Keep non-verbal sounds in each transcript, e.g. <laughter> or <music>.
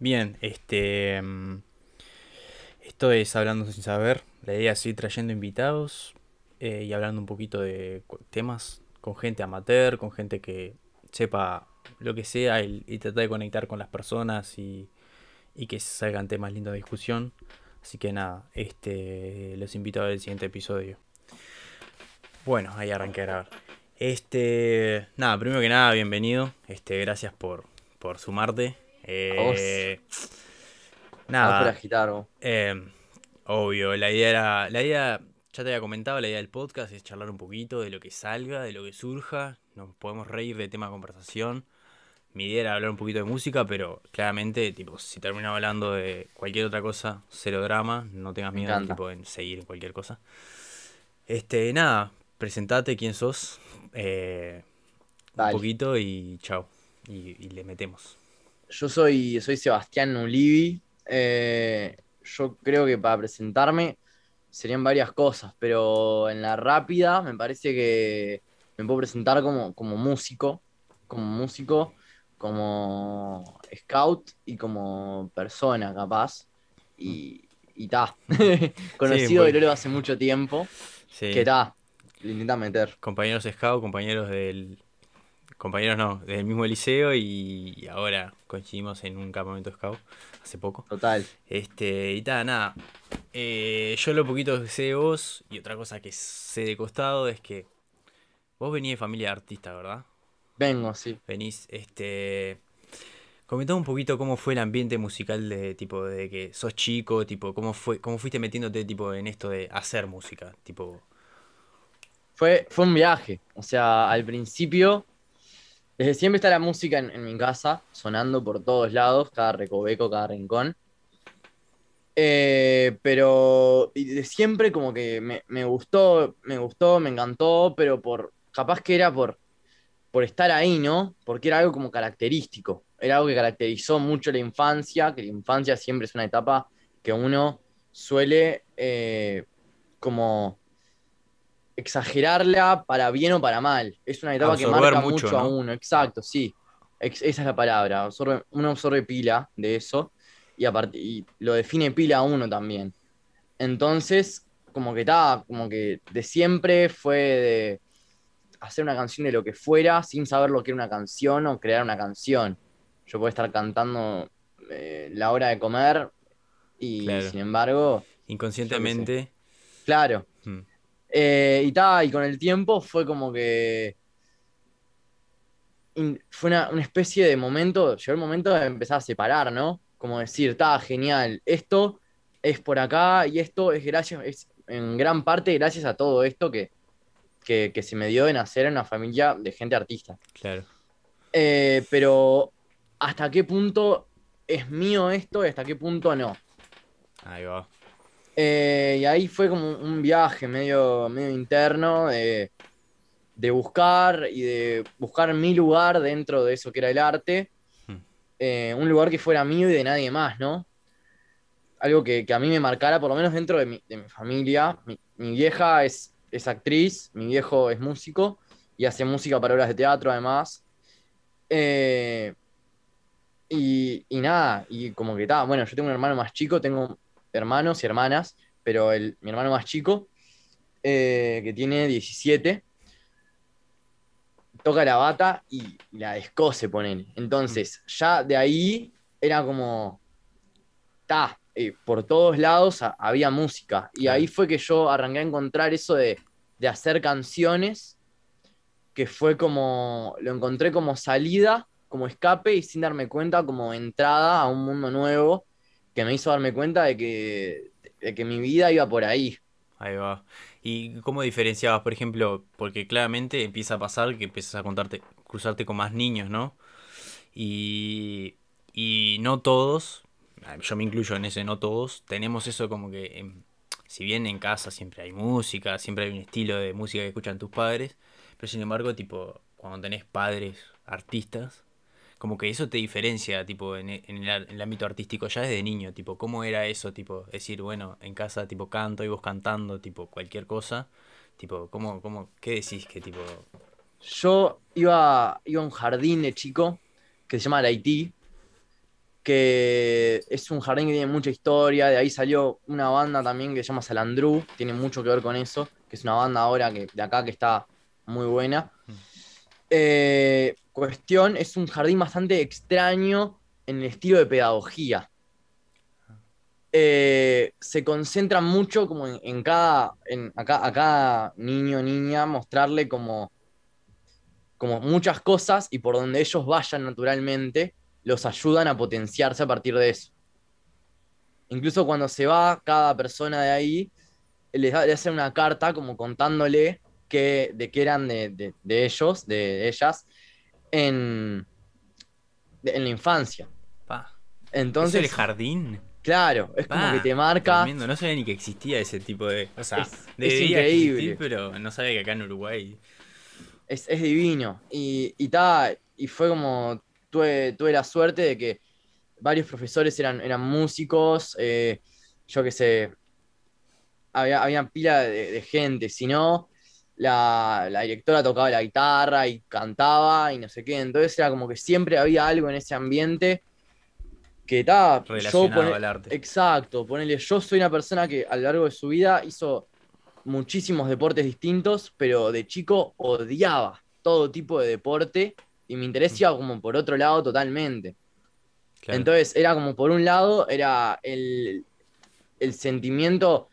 Bien, este. Mm, Esto es Hablando sin saber. La idea es ir trayendo invitados eh, y hablando un poquito de temas con gente amateur, con gente que sepa lo que sea y, y tratar de conectar con las personas y, y, que salgan temas lindos de discusión. Así que nada, este, los invito a ver el siguiente episodio. Bueno, ahí arranqué a grabar. Este, nada, primero que nada, bienvenido. Este, gracias por, por sumarte. Eh, ah, nada. Eh, obvio, la idea era. La idea, ya te había comentado, la idea del podcast es charlar un poquito de lo que salga, de lo que surja. Nos podemos reír de tema de conversación. Mi idea era hablar un poquito de música, pero claramente, tipo, si terminas hablando de cualquier otra cosa, cero drama, no tengas miedo de seguir en cualquier cosa. Este, nada, presentate quién sos, eh, un poquito y chao. Y, y le metemos yo soy, soy Sebastián Ulivi. Eh, yo creo que para presentarme serían varias cosas, pero en la rápida me parece que me puedo presentar como, como músico, como músico, como scout y como persona capaz. Y, y <laughs> conocido hace mucho tiempo, sí. que ta, lo intenta meter. Compañeros scout, compañeros del compañeros no, Desde el mismo liceo y, ahora coincidimos en un campamento scout hace poco. Total. Este, y tal, nada. Eh, yo lo poquito que sé de vos y otra cosa que sé de costado es que vos venís de familia artista, ¿verdad? Vengo, sí. Venís, este. Comentá un poquito cómo fue el ambiente musical de tipo de que sos chico, tipo, cómo fue, cómo fuiste metiéndote tipo en esto de hacer música, tipo. Fue, fue un viaje. O sea, al principio desde siempre está la música en, mi casa, sonando por todos lados, cada recoveco, cada rincón. Eh, pero de siempre como que me, gustó, me gustó, me encantó, pero por capaz que era por, por estar ahí, ¿no? Porque era algo como característico, era algo que caracterizó mucho la infancia, que la infancia siempre es una etapa que uno suele eh, como exagerarla para bien o para mal. Es una etapa que marca mucho, a uno. Exacto, sí. esa es la palabra. uno absorbe pila de eso y, lo define pila a uno también. Entonces, como que está, como que de siempre fue de hacer una canción de lo que fuera sin saber lo que era una canción o crear una canción. Yo puedo estar cantando eh, la hora de comer y sin embargo... Inconscientemente. Claro. Hmm. Eh, y, y con el tiempo fue como que. fue una, especie de momento, llegó el momento de empezar a separar, ¿no? Como decir, está genial, esto es por acá y esto es gracias, es en gran parte gracias a todo esto que, se me dio de nacer en una familia de gente artista. Claro. Eh, pero, ¿hasta qué punto es mío esto y hasta qué punto no? Ahí va. Eh, y ahí fue como un viaje medio, medio interno de, buscar y de buscar mi lugar dentro de eso que era el arte. Hmm. Eh, un lugar que fuera mío y de nadie más, ¿no? Algo que, a mí me marcara, por lo menos dentro de mi, familia. Mi, vieja es, es, actriz, mi viejo es músico y hace música para obras de teatro además. Eh, y, y, nada, y como que está, bueno, yo tengo un hermano más chico, tengo hermanos y hermanas, pero el, mi hermano más chico, eh, que tiene 17, toca la bata y la escoce, ponen. Entonces, mm. ya de ahí era como, ta, eh, por todos lados había música. Y ahí fue que yo arranqué a encontrar eso de hacer canciones, que fue como, lo encontré como salida, como escape y sin darme cuenta, como entrada a un mundo nuevo que me hizo darme cuenta de que, que mi vida iba por ahí. Ahí va. ¿Y cómo diferenciabas, por ejemplo? Porque claramente empieza a pasar que empiezas a contarte, cruzarte con más niños, ¿no? Y, y no todos, ah, yo me incluyo en ese no todos, tenemos eso como que, si bien en casa siempre hay música, siempre hay un estilo de música que escuchan tus padres, pero sin embargo, tipo, cuando tenés padres artistas, como que eso te diferencia, tipo, en, el, en, el, ámbito artístico ya desde niño, tipo, ¿cómo era eso, tipo, decir, bueno, en casa, tipo, canto y vos cantando, tipo, cualquier cosa, tipo, ¿cómo, cómo, qué decís que, tipo... Yo iba, iba a un jardín de chico que se llama Haití, que es un jardín que tiene mucha historia, de ahí salió una banda también que se llama Salandru, tiene mucho que ver con eso, que es una banda ahora que, de acá que está muy buena. Mm. Eh, cuestión es un jardín bastante extraño en el estilo de pedagogía. Eh, se concentra mucho como en, cada, en, a, cada, niño, niña, mostrarle como, como muchas cosas y por donde ellos vayan naturalmente, los ayudan a potenciarse a partir de eso. Incluso cuando se va cada persona de ahí, eh, les hace una carta como contándole que, de que eran de, ellos, de ellas, en, en la infancia. Entonces, el jardín? Claro, es como que te marca. No sabía ni que existía ese tipo de. O es, increíble. pero no sabía que acá en Uruguay. Es, divino. Y, y, y fue como. Tuve, la suerte de que varios profesores eran, eran músicos. Eh, yo qué sé. Había, pila de, de gente. Si no, la, la, directora tocaba la guitarra y cantaba y no sé qué. Entonces era como que siempre había algo en ese ambiente que estaba... relacionado yo, arte. Exacto, ponele, yo soy una persona que a lo largo de su vida hizo muchísimos deportes distintos, pero de chico odiaba todo tipo de deporte y me interesaba como por otro lado totalmente. Entonces era como por un lado, era el, el sentimiento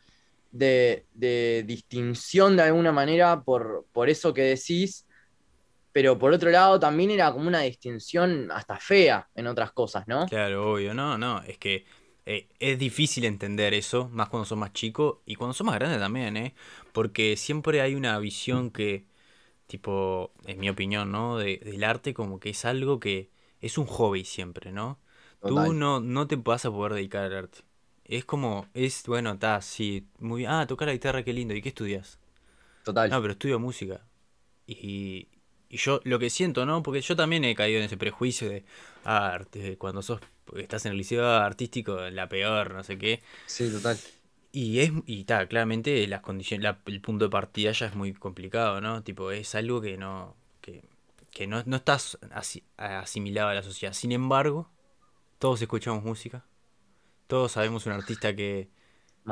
de, distinción de alguna manera por, por eso que decís, pero por otro lado también era como una distinción hasta fea en otras cosas, ¿no? Claro, obvio, no, no, es que eh, es difícil entender eso, más cuando son más chicos y cuando son más grandes también, ¿eh? Porque siempre hay una visión que, tipo, en mi opinión, ¿no? del arte como que es algo que es un hobby siempre, ¿no? Tú no, no te vas a poder dedicar al arte es como, es, bueno, está, sí, muy bien. Ah, tocar la guitarra, qué lindo. ¿Y qué estudias? Total. No, pero estudio música. Y, yo lo que siento, ¿no? Porque yo también he caído en ese prejuicio de arte, cuando sos, estás en el liceo artístico, la peor, no sé qué. Sí, total. Y es, y está, claramente las condiciones, el punto de partida ya es muy complicado, ¿no? Tipo, es algo que no, que, no, no estás asimilado a la sociedad. Sin embargo, todos escuchamos música todos sabemos un artista que.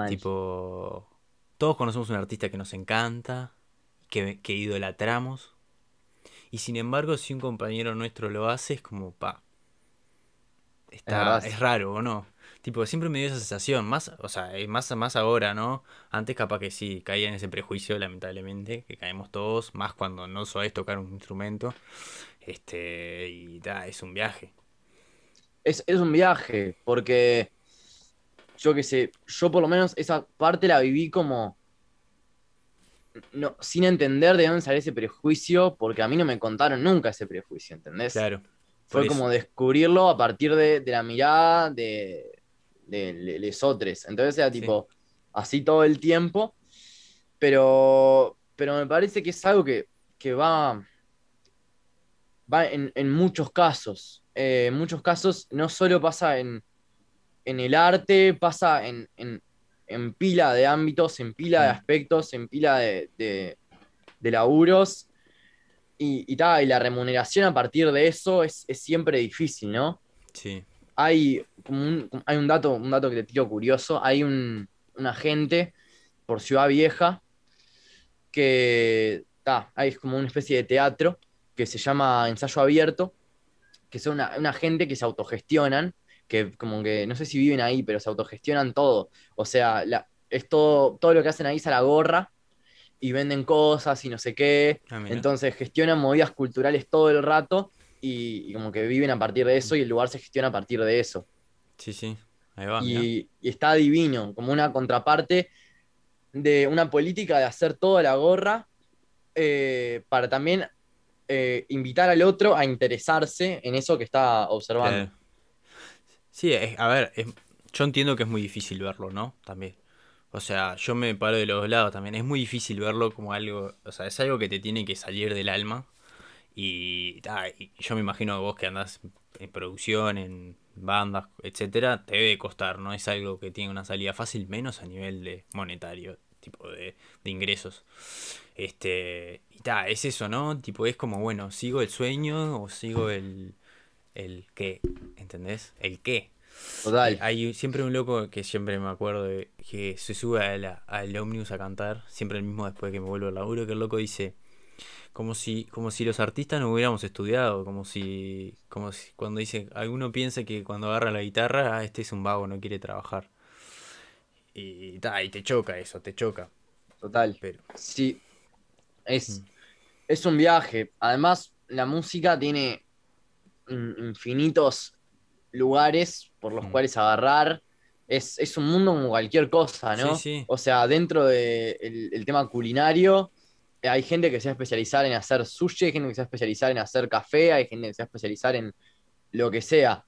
Tipo. Todos conocemos un artista que nos encanta, que, que idolatramos. Y sin embargo, si un compañero nuestro lo hace, es como, pa. Está, es, raro, ¿o no? Tipo, siempre me dio esa sensación, más, o sea, eh, más, más ahora, ¿no? Antes capaz que sí, caía en ese prejuicio, lamentablemente, que caemos todos, más cuando no sabes tocar un instrumento. Este, y da, es un viaje. Es, es, un viaje, porque yo qué sé, yo por lo menos esa parte la viví como no, sin entender de dónde sale ese prejuicio, porque a mí no me contaron nunca ese prejuicio, ¿entendés? Claro. Fue como descubrirlo a partir de, la mirada de, de, otros, Entonces era tipo así todo el tiempo, pero, pero me parece que es algo que, que va, va en, muchos casos. Eh, en muchos casos no solo pasa en, en el arte, pasa en, pila de ámbitos, en pila de aspectos, en pila de, de, laburos. Y, y, la remuneración a partir de eso es, siempre difícil, ¿no? Sí. Hay, un, hay un dato, un dato que te tiro curioso, hay un, un agente por Ciudad Vieja que está hay como una especie de teatro que se llama ensayo abierto, que son una, una gente que se autogestionan que como que no sé si viven ahí, pero se autogestionan todo. O sea, es todo, todo lo que hacen ahí es a la gorra y venden cosas y no sé qué. Ah, Entonces gestionan movidas culturales todo el rato y, como que viven a partir de eso y el lugar se gestiona a partir de eso. Sí, sí. Ahí va, y, está divino, como una contraparte de una política de hacer toda la gorra eh, para también eh, invitar al otro a interesarse en eso que está observando. Sí, a ver, yo entiendo que es muy difícil verlo, ¿no? También. O sea, yo me paro de los lados también. Es muy difícil verlo como algo, o sea, es algo que te tiene que salir del alma. Y, yo me imagino vos que andás en producción, en bandas, etcétera, te debe costar, no es algo que tiene una salida fácil, menos a nivel de monetario, tipo de, ingresos. Este, y ta, es eso, ¿no? Tipo, es como, bueno, sigo el sueño o sigo el, el qué, ¿entendés? El qué. Total. Hay siempre un loco que siempre me acuerdo de, que se sube al ómnibus a cantar, siempre el mismo después que me vuelvo al laburo, que el loco dice, como si, como si los artistas no hubiéramos estudiado, como si, como si cuando dice, alguno piensa que cuando agarra la guitarra, ah, este es un vago, no quiere trabajar. Y, y te choca eso, te choca. Total. Pero... Sí, es, es un viaje. Además, la música tiene infinitos lugares por los mm. cuales agarrar. Es, un mundo como cualquier cosa, ¿no? Sí, O sea, dentro del de el tema culinario, hay gente que se va a especializar en hacer sushi, hay gente que se va a especializar en hacer café, hay gente que se va a especializar en lo que sea.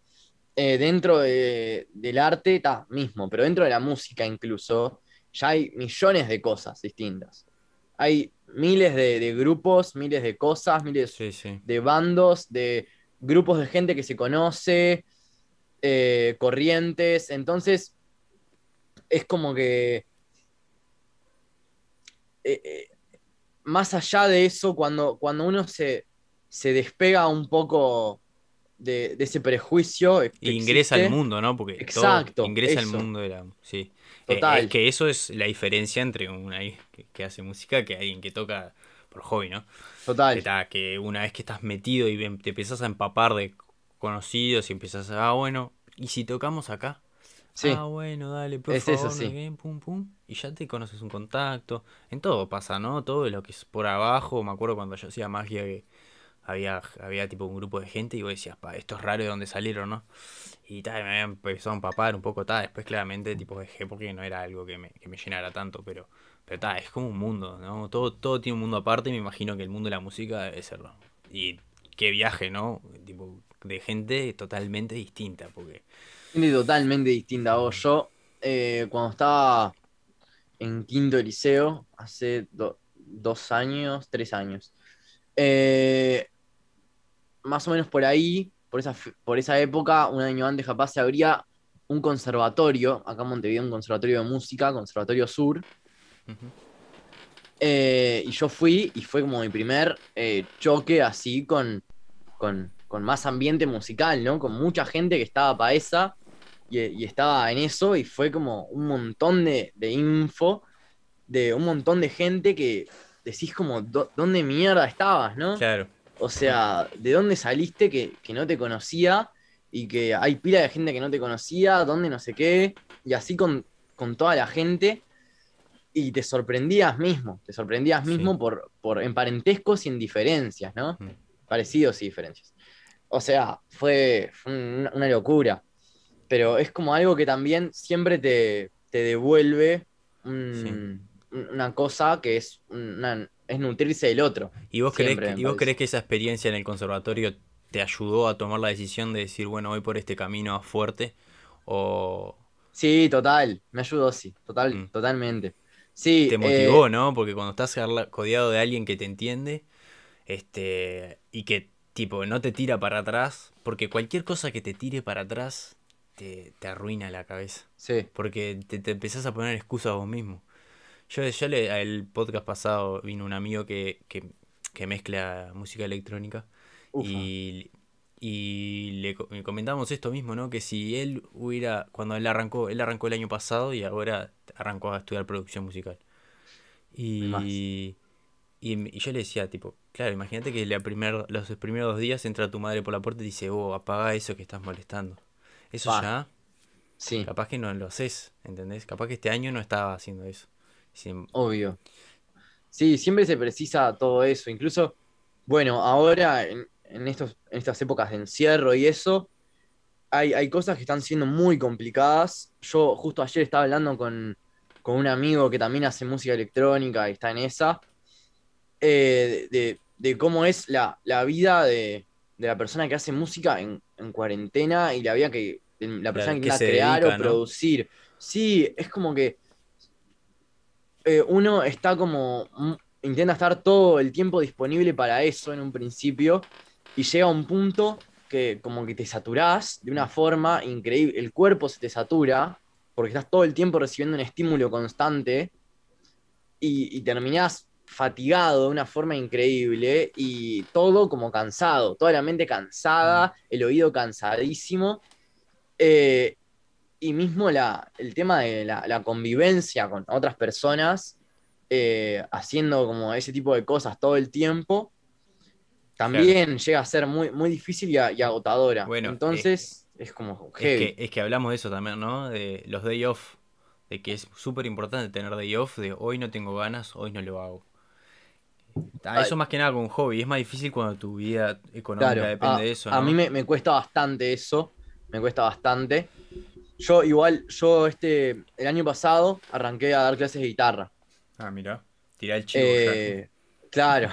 Eh, dentro del arte, está mismo, pero dentro de la música incluso, ya hay millones de cosas distintas. Hay miles de, grupos, miles de cosas, miles de bandos, de grupos de gente que se conoce, eh, corrientes, entonces es como que... Eh, eh, más allá de eso, cuando, cuando uno se, despega un poco de, ese prejuicio. ingresa al mundo, ¿no? Porque Exacto, ingresa al mundo de Sí. Total. es que eso es la diferencia entre un que, que hace música que alguien que toca por hobby, ¿no? Total. Que, una vez que estás metido y te empiezas a empapar de conocidos y empiezas a, ah, bueno, ¿y si tocamos acá? Ah, bueno, dale, por favor, eso, Y ya te conoces un contacto. En todo pasa, ¿no? Todo lo que es por abajo. Me acuerdo cuando yo hacía magia que había, había tipo un grupo de gente y vos decías, pa, esto es raro de dónde salieron, ¿no? Y tal, me había empezado a empapar un poco, tal. Después claramente tipo dejé porque no era algo que me, que me llenara tanto, pero pero está, es como un mundo, ¿no? Todo, todo tiene un mundo aparte y me imagino que el mundo de la música debe serlo. Y qué viaje, ¿no? de gente totalmente distinta, porque... Gente totalmente distinta. Vos, yo, eh, cuando estaba en quinto liceo, hace dos años, tres años, eh, más o menos por ahí, por esa, por esa época, un año antes capaz se abría un conservatorio, acá en Montevideo, un conservatorio de música, Conservatorio Sur, eh, y yo fui y fue como mi primer eh, choque así con, con, más ambiente musical, ¿no? Con mucha gente que estaba para esa eh, y, estaba en eso y fue como un montón de, info, de un montón de gente que decís como, ¿dónde mierda estabas, no? Claro. O sea, ¿de dónde saliste que, no te conocía? y que hay pila de gente que no te conocía, dónde no sé qué, y así con, con toda la gente y te sorprendías mismo, te sorprendías mismo por, por, en parentescos y en diferencias, ¿no? Mm. Parecidos y diferencias. O sea, fue, una, locura. Pero es como algo que también siempre te, devuelve una cosa que es, es nutrirse del otro. ¿Y vos, crees, crees que esa experiencia en el conservatorio te ayudó a tomar la decisión de decir, bueno, voy por este camino fuerte? O... Sí, total, me ayudó, sí, total, mm. totalmente. Sí. Te motivó, eh, ¿no? Porque cuando estás codiado de alguien que te entiende este y que tipo no te tira para atrás, porque cualquier cosa que te tire para atrás te, te arruina la cabeza. Sí. Porque te, te empezás a poner excusas vos mismo. Yo, yo le, al podcast pasado vino un amigo que, que, mezcla música electrónica y y le comentamos esto mismo, ¿no? Que si él hubiera, cuando él arrancó, él arrancó el año pasado y ahora arrancó a estudiar producción musical. Y, y, yo le decía, tipo, claro, imagínate que primer, los primeros dos días entra tu madre por la puerta y dice, oh, apaga eso que estás molestando. Eso ya, sí. capaz que no lo haces, ¿entendés? Capaz que este año no estaba haciendo eso. Obvio. Sí, siempre se precisa todo eso. Incluso, bueno, ahora en, estos, estas épocas de encierro y eso, hay, cosas que están siendo muy complicadas. Yo justo ayer estaba hablando con, un amigo que también hace música electrónica y está en esa, eh, de, cómo es la, vida de, la persona que hace música en, cuarentena y la vida que la persona que, quiera crear o producir. Sí, es como que eh, uno está como, intenta estar todo el tiempo disponible para eso en un principio y llega un punto que como que te saturás de una forma increíble, el cuerpo se te satura porque estás todo el tiempo recibiendo un estímulo constante y, terminás fatigado de una forma increíble y todo como cansado, toda la mente cansada, mm. el oído cansadísimo. Eh, y mismo el tema de la, convivencia con otras personas, eh, haciendo como ese tipo de cosas todo el tiempo, también llega a ser muy, muy difícil y, agotadora. Bueno, Entonces eh, es, como Es que, hablamos de eso también, ¿no? De los day off. De que es súper importante tener day off, de hoy no tengo ganas, hoy no lo hago. eso más que nada con hobby. Es más difícil cuando tu vida económica depende ah, de eso. A mí me, cuesta bastante eso. Me cuesta bastante. Yo igual, yo este, el año pasado arranqué a dar clases de guitarra. Ah, mira. Tiré el chivo. Eh, claro,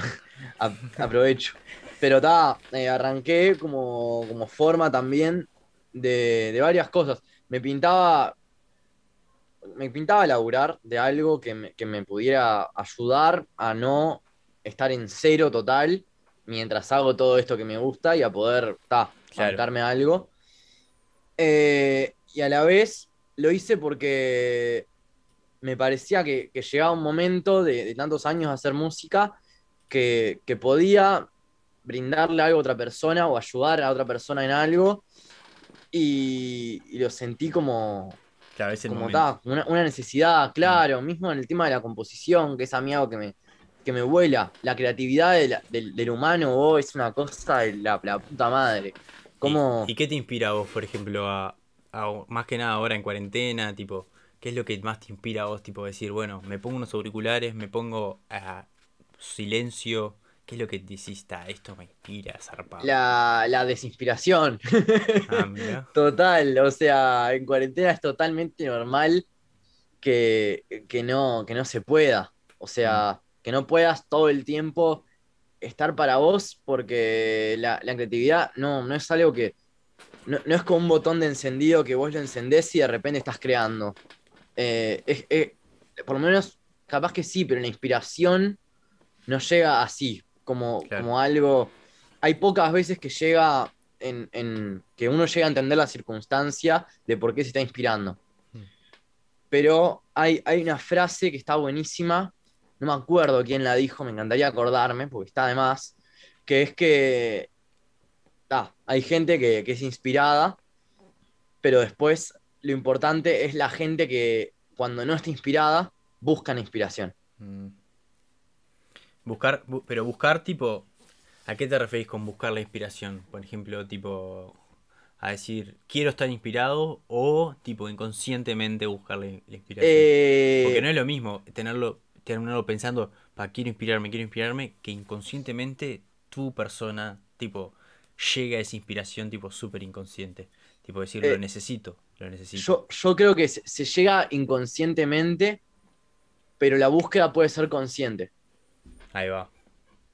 <laughs> aprovecho. Pero ta, eh, arranqué como, forma también de, varias cosas. Me pintaba. Me pintaba laburar de algo que me, pudiera ayudar a no estar en cero total mientras hago todo esto que me gusta y a poder ta, algo. Eh, y a la vez lo hice porque me parecía que, llegaba un momento de, tantos años de hacer música que, que podía brindarle algo a otra persona o ayudar a otra persona en algo. Y, lo sentí como. una, necesidad, mm. claro. Mismo en el tema de la composición, que es a mí algo que me, que me vuela. La creatividad del, humano es una cosa de la, puta madre. ¿Y, qué te inspira a vos, por ejemplo, a, más que nada ahora en cuarentena? Tipo, ¿qué es lo que más te inspira a vos? Tipo, decir, bueno, me pongo unos auriculares, me pongo a silencio, ¿Qué es lo que decís? esto me inspira, zarpado. La, desinspiración. Ah, <laughs> Total, o sea, en cuarentena es totalmente normal que, no, que no se pueda. O sea, mm. que no puedas todo el tiempo estar para vos porque la, creatividad no, no es algo que... No, es como un botón de encendido que vos lo encendés y de repente estás creando. Eh, por lo menos, capaz que sí, pero la inspiración no llega así como, algo... Hay pocas veces que llega en, que uno llega a entender la circunstancia de por qué se está inspirando. Hmm. Pero hay, hay una frase que está buenísima, no me acuerdo quién la dijo, me encantaría acordarme, porque está de más, que es que hay gente que, es inspirada, pero después lo importante es la gente que cuando no está inspirada, buscan inspiración. Hmm. Buscar, pero buscar tipo, ¿a qué te referís con buscar la inspiración? Por ejemplo, tipo, a decir, quiero estar inspirado o tipo inconscientemente buscar la, inspiración. Eh, Porque no es lo mismo tenerlo, tenerlo pensando, para quiero inspirarme, quiero inspirarme, que inconscientemente tu persona, tipo, llega a esa inspiración, tipo, súper inconsciente. Tipo, decir, lo eh, necesito, lo necesito. Yo, yo creo que se llega inconscientemente, pero la búsqueda puede ser consciente. Ahí va.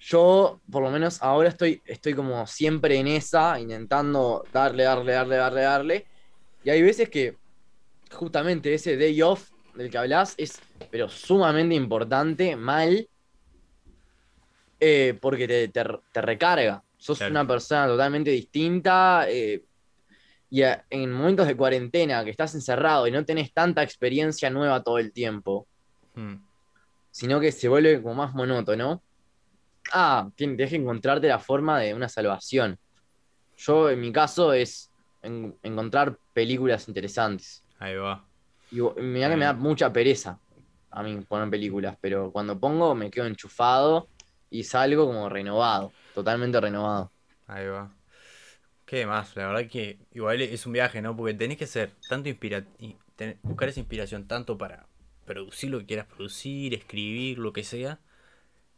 Yo, por lo menos ahora estoy, estoy como siempre en esa, intentando darle, darle, darle, darle, darle. Y hay veces que justamente ese day off del que hablas es, pero sumamente importante, mal, eh, porque te, recarga. Sos una persona totalmente distinta. Eh, y en momentos de cuarentena, que estás encerrado y no tenés tanta experiencia nueva todo el tiempo, hmm sino que se vuelve como más monótono. Ah, tienes que encontrarte la forma de una salvación. Yo, en mi caso, es encontrar películas interesantes. Ahí va. Y mirá que me da mucha pereza a mí poner películas, pero cuando pongo me quedo enchufado y salgo como renovado, totalmente renovado. Ahí va. ¿Qué más? La verdad que igual es un viaje, ¿no? Porque tenés que ser tanto inspirado buscar esa inspiración tanto para producir lo que quieras producir, escribir, lo que sea.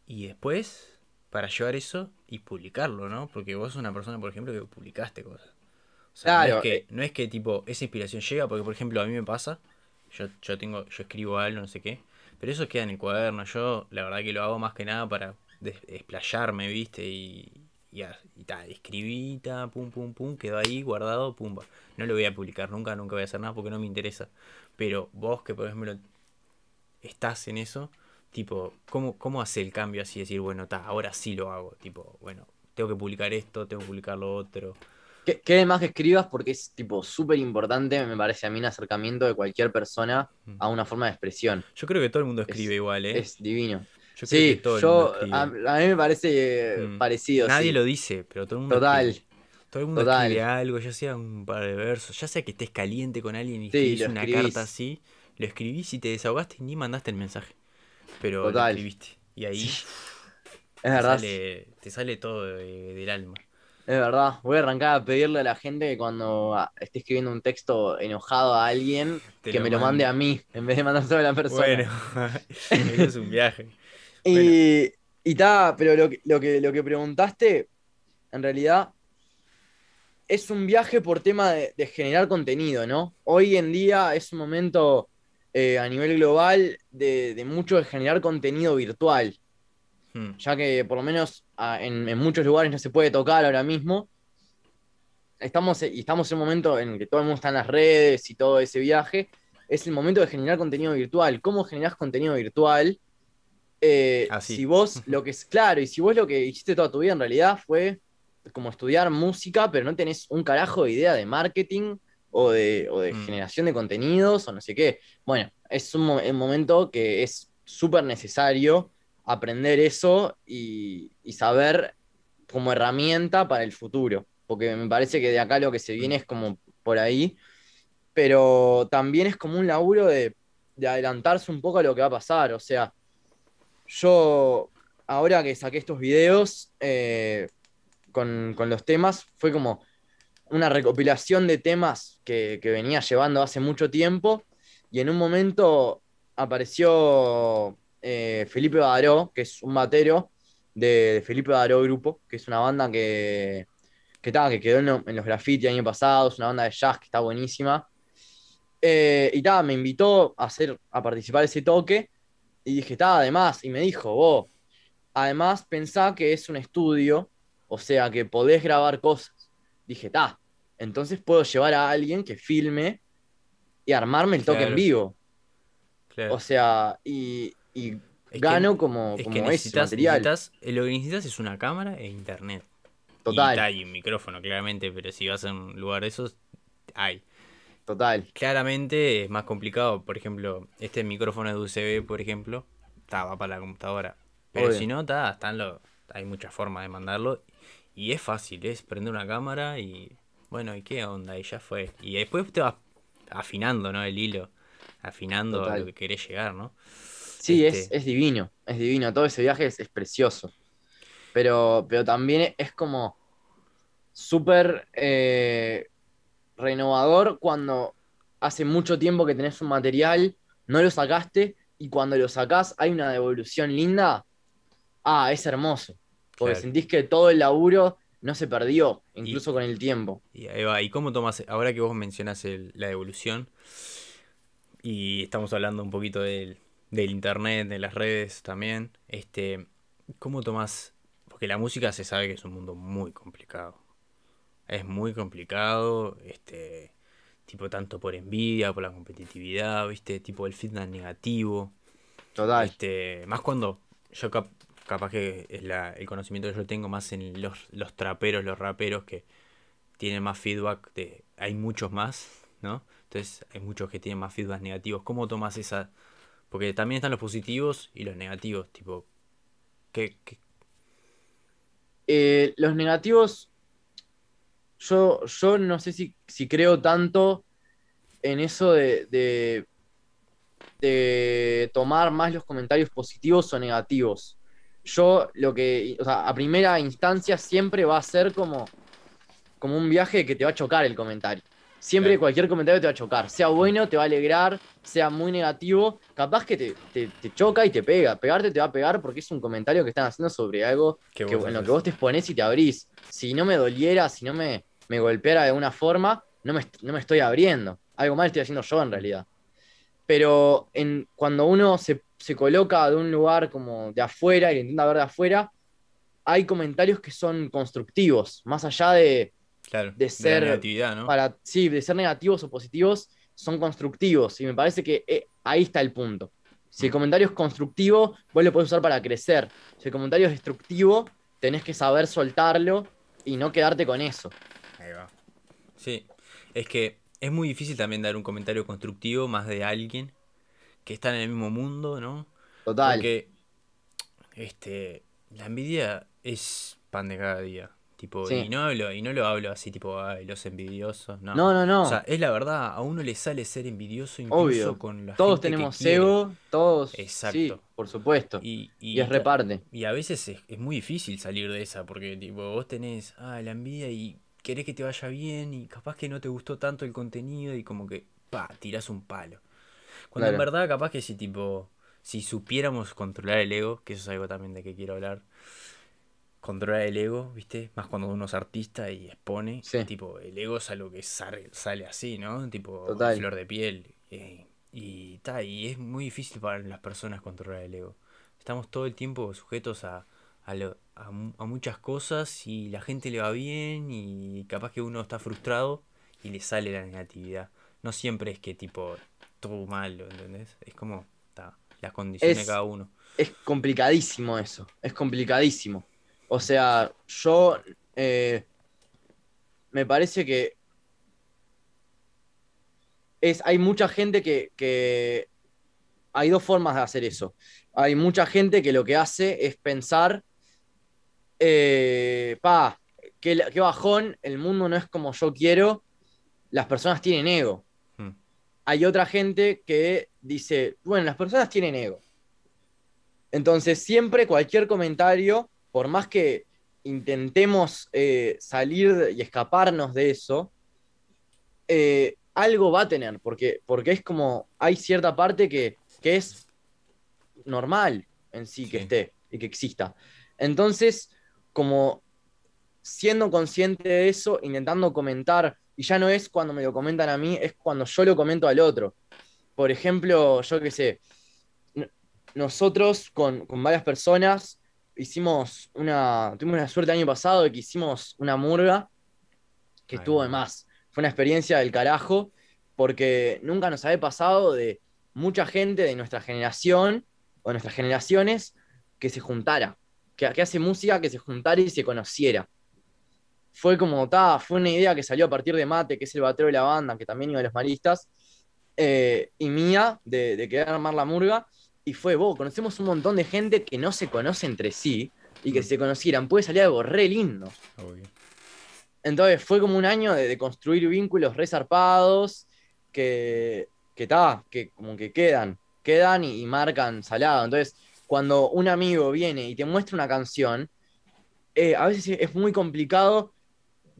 Y después, para llevar eso y publicarlo, ¿no? Porque vos sos una persona, por ejemplo, que publicaste cosas. O sea, no, es que, eh. no es que tipo esa inspiración llega, porque por ejemplo a mí me pasa, yo, yo tengo, yo escribo algo, no sé qué, pero eso queda en el cuaderno, yo la verdad que lo hago más que nada para desplayarme, viste, y, y, y escribí, pum, pum, pum, quedó ahí guardado, pumba. No lo voy a publicar nunca, nunca voy a hacer nada porque no me interesa. Pero vos que por ejemplo estás en eso, tipo, ¿cómo, cómo hace el cambio así? Decir, bueno, ahora sí lo hago. Tipo, bueno, tengo que publicar esto, tengo que publicar lo otro. qué más que escribas porque es tipo súper importante, me parece a mí, un acercamiento de cualquier persona a una forma de expresión. Yo creo que todo el mundo escribe igual, ¿eh? Es divino. Yo sí, yo, a, mí me parece eh, mm. parecido. Nadie lo dice, pero todo el mundo. Total. Todo el mundo algo, ya sea un par de versos, ya sea que estés caliente con alguien y sí, escribes una carta así. Lo escribís y te desahogaste y ni mandaste el mensaje. Pero lo escribiste. Y ahí es te, verdad. Sale, te sale todo del alma. Es verdad. Voy a arrancar a pedirle a la gente que cuando esté escribiendo un texto enojado a alguien, que me lo mande a mí, en vez de mandárselo a la persona. Bueno, <laughs> es un viaje. <laughs> Y. Y pero lo, que, lo que preguntaste, en realidad, es un viaje por tema de, de, generar contenido, ¿no? Hoy en día es un momento eh, a nivel global de, mucho de generar contenido virtual, hmm. ya que por lo menos en, muchos lugares no se puede tocar ahora mismo. Estamos, eh, y estamos en un momento en que todo el mundo está en las redes y todo ese viaje. Es el momento de generar contenido virtual. ¿Cómo generás contenido virtual? Eh, si vos lo que es claro, y si vos lo que hiciste toda tu vida en realidad fue como estudiar música, pero no tenés un carajo de idea de marketing, o de, mm. generación de contenidos o no sé qué. Bueno, es un, momento que es súper necesario aprender eso y, saber como herramienta para el futuro, porque me parece que de acá lo que se viene es como por ahí, pero también es como un laburo de, adelantarse un poco a lo que va a pasar, o sea, yo ahora que saqué estos videos eh, con, con los temas, fue como, una recopilación de temas que, venía llevando hace mucho tiempo y en un momento apareció eh, Felipe Badaró, que es un batero de, Felipe Badaró Grupo, que es una banda que, que, que quedó en, los graffiti el año pasado, es una banda de jazz que está buenísima. Eh, y me invitó a, hacer, a participar ese toque y dije, está, además, y me dijo, vos, además pensá que es un estudio, o sea que podés grabar cosas. Dije, está, entonces puedo llevar a alguien que filme y armarme el toque en vivo. O sea, y, y gano como, es como que necesitas, lo que necesitas es una cámara e internet. Total. Y, un micrófono, claramente, pero si vas a un lugar de esos, hay. Total. Claramente es más complicado. Por ejemplo, este micrófono de UCB, por ejemplo, va para la computadora. Pero si no, está, están hay muchas formas de mandarlo. Y es fácil, es prender una cámara y bueno, ¿y qué onda? Y ya fue. Y después te vas afinando, ¿no? El hilo, afinando a lo que querés llegar, ¿no? Sí, este es, divino, es divino. Todo ese viaje es, precioso. Pero, pero también es como súper eh, renovador cuando hace mucho tiempo que tenés un material, no lo sacaste y cuando lo sacás hay una devolución linda. Ah, es hermoso. Porque sentís que todo el laburo no se perdió, incluso con el tiempo. Y ahí ¿Y cómo tomas, ahora que vos mencionas la evolución, y estamos hablando un poquito del, internet, de las redes también, este, ¿cómo tomas Porque la música se sabe que es un mundo muy complicado. Es muy complicado, este, tipo tanto por envidia, por la competitividad, viste, tipo el fitness negativo. Total. Este, más cuando yo, capaz que la, el conocimiento que yo tengo más en los, los traperos, los raperos que tienen más feedback, de, hay muchos más, ¿no? Entonces hay muchos que tienen más feedback negativos. ¿Cómo tomas esa? Porque también están los positivos y los negativos, tipo, ¿qué? Eh, los negativos, yo, yo no sé si, si creo tanto en eso de, de, de tomar más los comentarios positivos o negativos yo lo que, o sea, a primera instancia siempre va a ser como, como un viaje que te va a chocar el comentario. Siempre cualquier comentario te va a chocar, sea bueno, te va a alegrar, sea muy negativo, capaz que te, choca y te pega. Pegarte te va a pegar porque es un comentario que están haciendo sobre algo que, en lo que vos te exponés y te abrís. Si no me doliera, si no me, me golpeara de alguna forma, no me, no me estoy abriendo. Algo mal estoy haciendo yo en realidad. Pero en, cuando uno se se coloca de un lugar como de afuera y lo intenta ver de afuera, hay comentarios que son constructivos, más allá de, de ser para, de ser negativos o positivos, son constructivos. Y me parece que eh, ahí está el punto. Si el mm. comentario es constructivo, vos lo puedes usar para crecer. Si el comentario es destructivo, tenés que saber soltarlo y no quedarte con eso. Ahí va. Sí, es que es muy difícil también dar un comentario constructivo más de alguien que están en el mismo mundo, ¿no? Total. Porque este, la envidia es pan de cada día. Tipo, y, no hablo, y no lo hablo así, tipo, ay, los envidiosos. No. no, no, O sea, es la verdad, a uno le sale ser envidioso incluso con la Todos tenemos ego, todos. Exacto. por supuesto. Y, es reparte. Y a veces es, muy difícil salir de esa, porque, tipo, vos tenés, ah, la envidia y querés que te vaya bien, y capaz que no te gustó tanto el contenido, y como que, pa, tirás un palo. Cuando en verdad, capaz que si tipo, si supiéramos controlar el ego, que eso es algo también de que quiero hablar, controlar el ego, ¿viste? Más cuando uno es artista y expone, tipo, el ego es algo que sale, sale así, ¿no? Tipo, flor de piel. Eh, y, y es muy difícil para las personas controlar el ego. Estamos todo el tiempo sujetos a, a, a, muchas cosas y la gente le va bien y capaz que uno está frustrado y le sale la negatividad. No siempre es que tipo todo malo, ¿entendés? Es como las condiciones de cada uno. Es complicadísimo eso, es complicadísimo. O sea, yo eh, me parece que es, hay mucha gente que, hay dos formas de hacer eso. Hay mucha gente que lo que hace es pensar, eh, pa, qué bajón, el mundo no es como yo quiero, las personas tienen ego hay otra gente que dice, bueno, las personas tienen ego. Entonces, siempre cualquier comentario, por más que intentemos eh, salir y escaparnos de eso, eh, algo va a tener, porque, porque es como, hay cierta parte que, es normal en sí, sí que esté y que exista. Entonces, como siendo consciente de eso, intentando comentar y ya no es cuando me lo comentan a mí, es cuando yo lo comento al otro. Por ejemplo, yo qué sé, nosotros con, varias personas hicimos una, tuvimos una suerte el año pasado de que hicimos una murga que estuvo de más. Fue una experiencia del carajo, porque nunca nos había pasado de mucha gente de nuestra generación o nuestras generaciones que se juntara, que, que hace música, que se juntara y se conociera fue como, fue una idea que salió a partir de Mate, que es el batero de la banda, que también iba a los maristas, eh, y mía, de, de, querer armar la murga, y fue, vos, conocemos un montón de gente que no se conoce entre sí, y que mm. se conocieran puede salir algo re lindo. Entonces fue como un año de, construir vínculos resarpados que, que que como que quedan, quedan y, marcan salado. Entonces, cuando un amigo viene y te muestra una canción, eh, a veces es muy complicado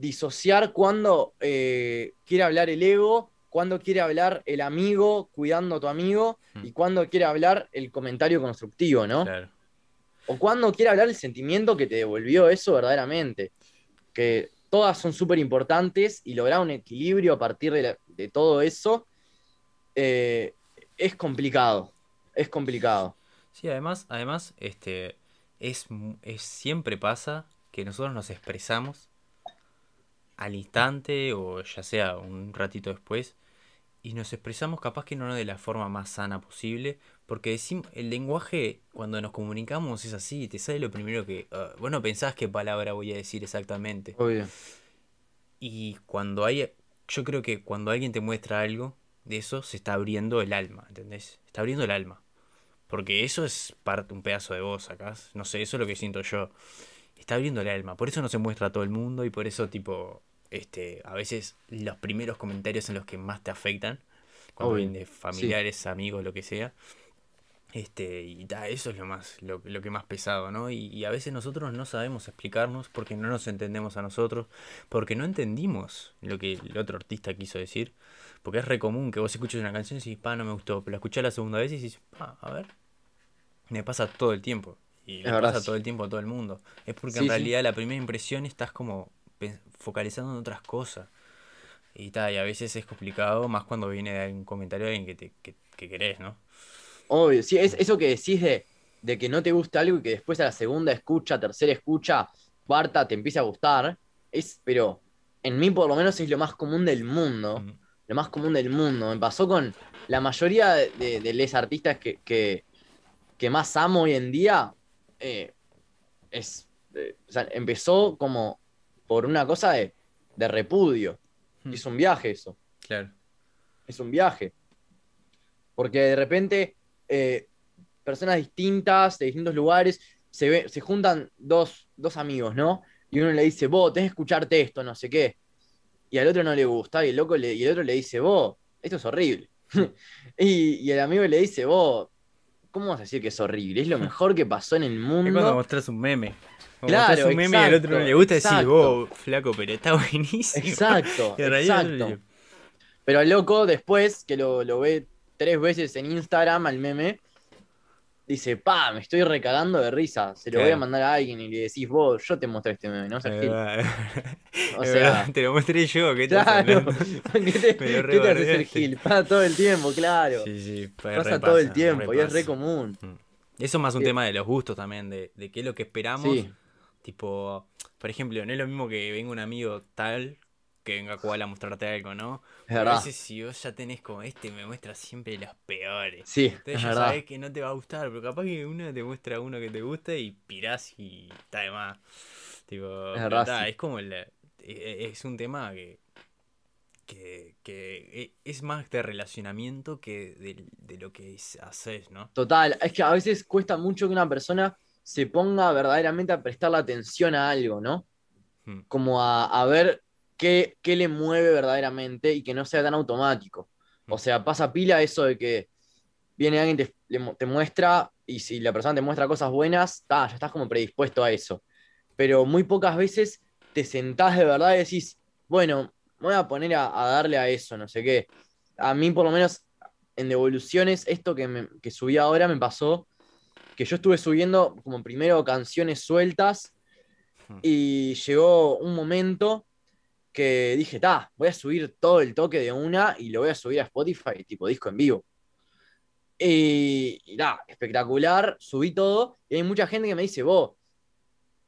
disociar cuando eh, quiere hablar el ego, cuando quiere hablar el amigo cuidando a tu amigo hmm. y cuando quiere hablar el comentario constructivo, ¿no? Claro. O cuando quiere hablar el sentimiento que te devolvió eso verdaderamente. Que todas son súper importantes y lograr un equilibrio a partir de, todo eso eh, es complicado. Es complicado. Sí, además, además, este, es, es, siempre pasa que nosotros nos expresamos al instante o ya sea un ratito después y nos expresamos capaz que no de la forma más sana posible, porque decimos, el lenguaje cuando nos comunicamos es así, te sale lo primero que... bueno ah, vos pensás qué palabra voy a decir exactamente. Y cuando hay... Yo creo que cuando alguien te muestra algo de eso, se está abriendo el alma, ¿entendés? Está abriendo el alma. Porque eso es parte, un pedazo de vos, acá. No sé, eso es lo que siento yo. Está abriendo el alma. Por eso no se muestra a todo el mundo y por eso, tipo, este, a veces los primeros comentarios son los que más te afectan, cuando vienen de familiares, amigos, lo que sea. Este, y eso es lo más, lo, que más pesado, ¿no? Y, a veces nosotros no sabemos explicarnos porque no nos entendemos a nosotros, porque no entendimos lo que el otro artista quiso decir. Porque es re común que vos escuches una canción y decís, pa, no me gustó, pero la escuchás la segunda vez y decís, pa, a ver, me pasa todo el tiempo. Y me pasa todo el tiempo a todo el mundo. Es porque en realidad la primera impresión estás como focalizando en otras cosas. Y tal, y a veces es complicado, más cuando viene de un comentario de alguien que, te, querés, ¿no? Obvio, sí, es eso que decís de, de, que no te gusta algo y que después a la segunda escucha, tercera escucha, cuarta te empieza a gustar, es, pero en mí por lo menos es lo más común del mundo, lo más común del mundo. Me pasó con la mayoría de, los artistas que, que, más amo hoy en día, eh, es, eh, empezó como por una cosa de, de repudio. Hmm. Es un viaje eso. Claro. Es un viaje. Porque de repente eh, personas distintas, de distintos lugares, se, ve, se juntan dos, dos, amigos, ¿no? Y uno le dice, vos, tenés que escucharte esto, no sé qué. Y al otro no le gusta, y el, loco le, y el otro le dice, vos, esto es horrible. <laughs> y, y, el amigo le dice, vos, ¿cómo vas a decir que es horrible? Es lo <laughs> mejor que pasó en el mundo. Es cuando mostrás un meme claro, un meme y al otro no le gusta decir, vos, flaco, pero está <laughs> buenísimo. Exacto, Pero el loco, después que lo, ve tres veces en Instagram al meme, dice, pa, me estoy recagando de risa. Se lo voy a mandar a alguien y le decís, vos, yo te mostré este meme, ¿no? Sergio o sea te lo mostré yo, ¿qué te claro. <laughs> ¿Qué te, <laughs> ¿qué te hace el Gil? Pasa todo el tiempo, claro. Sí, sí, pasa, todo el tiempo y es re común. Mm. Eso es más un tema de los gustos también, de, qué es lo que esperamos. Tipo, por ejemplo, no es lo mismo que venga un amigo tal que venga cual a mostrarte algo, ¿no? Es A veces si vos ya tenés como este, me muestra siempre las peores. Sí. Entonces ya que no te va a gustar, pero capaz que uno te muestra uno que te gusta y pirás y está de más. Tipo, es, es como el e, es un tema que, que, que, e, es más de relacionamiento que de, de lo que haces, ¿no? Total, es que a veces cuesta mucho que una persona se ponga verdaderamente a prestar la atención a algo, ¿no? Hmm. Como a, ver qué, le mueve verdaderamente y que no sea tan automático. O hmm. sea, pasa pila eso de que viene alguien, te, te muestra y si la persona te muestra cosas buenas, ya estás como predispuesto a eso. Pero muy pocas veces te sentás de verdad y decís, bueno, me voy a poner a, darle a eso, no sé qué. A mí por lo menos en devoluciones, esto que, que subí ahora me pasó que yo estuve subiendo como primero canciones sueltas hmm. y llegó un momento que dije, ta, voy a subir todo el toque de una y lo voy a subir a Spotify, tipo disco en vivo. Y, y espectacular, subí todo y hay mucha gente que me dice, vos,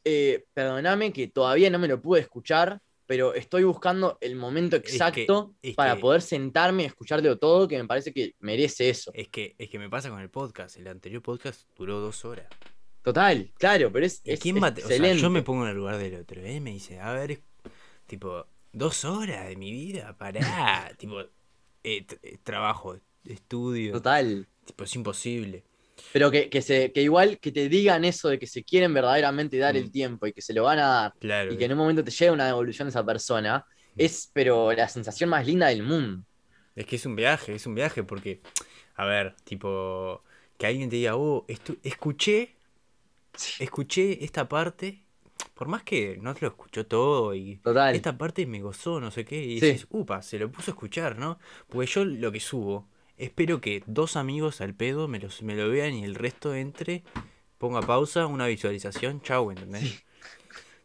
eh, perdoname que todavía no me lo pude escuchar pero estoy buscando el momento exacto para poder sentarme y escucharte todo, que me parece que merece eso. Es que, es que me pasa con el podcast. El anterior podcast duró dos horas. Total, claro, pero es, es excelente. yo me pongo en el lugar del otro, ¿eh? Me dice, a ver, tipo, dos horas de mi vida, pará. <laughs> tipo, eh, eh, trabajo, estudio. Total. Tipo, es imposible. Pero que, se, que igual que te digan eso de que se quieren verdaderamente dar el mm. tiempo y que se lo van a dar y que en un momento te llegue una devolución de esa persona, mm. es pero la sensación más linda del mundo. Es que es un viaje, es un viaje porque, a ver, tipo, que alguien te diga, oh, escuché, escuché esta parte, por más que no te lo escuchó todo y esta parte me gozó, no sé qué, y upa, se lo puso a escuchar, ¿no? Porque yo lo que subo Espero que dos amigos al pedo me, los, me lo vean y el resto entre, ponga pausa, una visualización, chau, ¿entendés?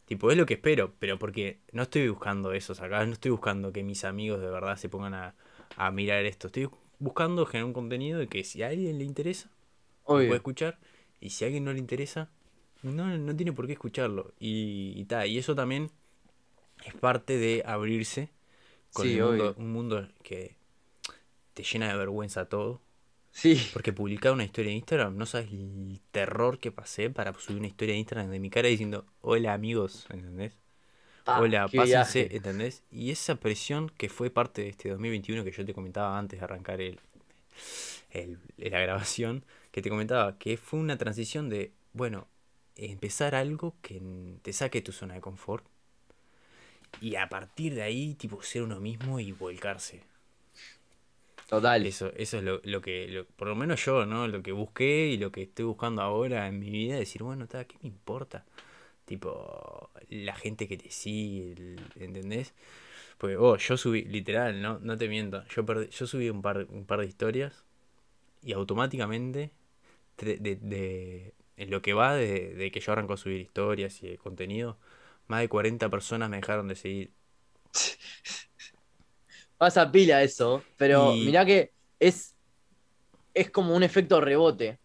Tipo, es lo que espero, pero porque no estoy buscando eso, acá no estoy buscando que mis amigos de verdad se pongan a, mirar esto. Estoy buscando generar un contenido de que si a alguien le interesa, lo puede escuchar, y si a alguien no le interesa, no, no tiene por qué escucharlo. Y, y, y eso también es parte de abrirse con un mundo que te llena de vergüenza todo. Sí. Porque publicar una historia en Instagram, no sabes el terror que pasé para subir una historia en Instagram de mi cara diciendo, hola amigos, ¿entendés? hola, pásense, ¿entendés? Y esa presión que fue parte de este 2021 que yo te comentaba antes de arrancar el, la grabación, que te comentaba, que fue una transición de, bueno, empezar algo que te saque tu zona de confort. Y a partir de ahí, tipo, ser uno mismo y volcarse. Total. Eso, eso es lo, que, por lo menos yo, ¿no? Lo que busqué y lo que estoy buscando ahora en mi vida, decir, bueno, ¿qué me importa? Tipo, la gente que te sigue, ¿entendés? Porque, oh, yo subí, literal, no, no te miento, yo, perdí, yo subí un par, un par de historias y automáticamente, de, en lo que va de, de, que yo arranco a subir historias y contenido, más de 40 personas me dejaron de seguir. <laughs> Vas a pila eso, pero mirá que es, es como un efecto rebote.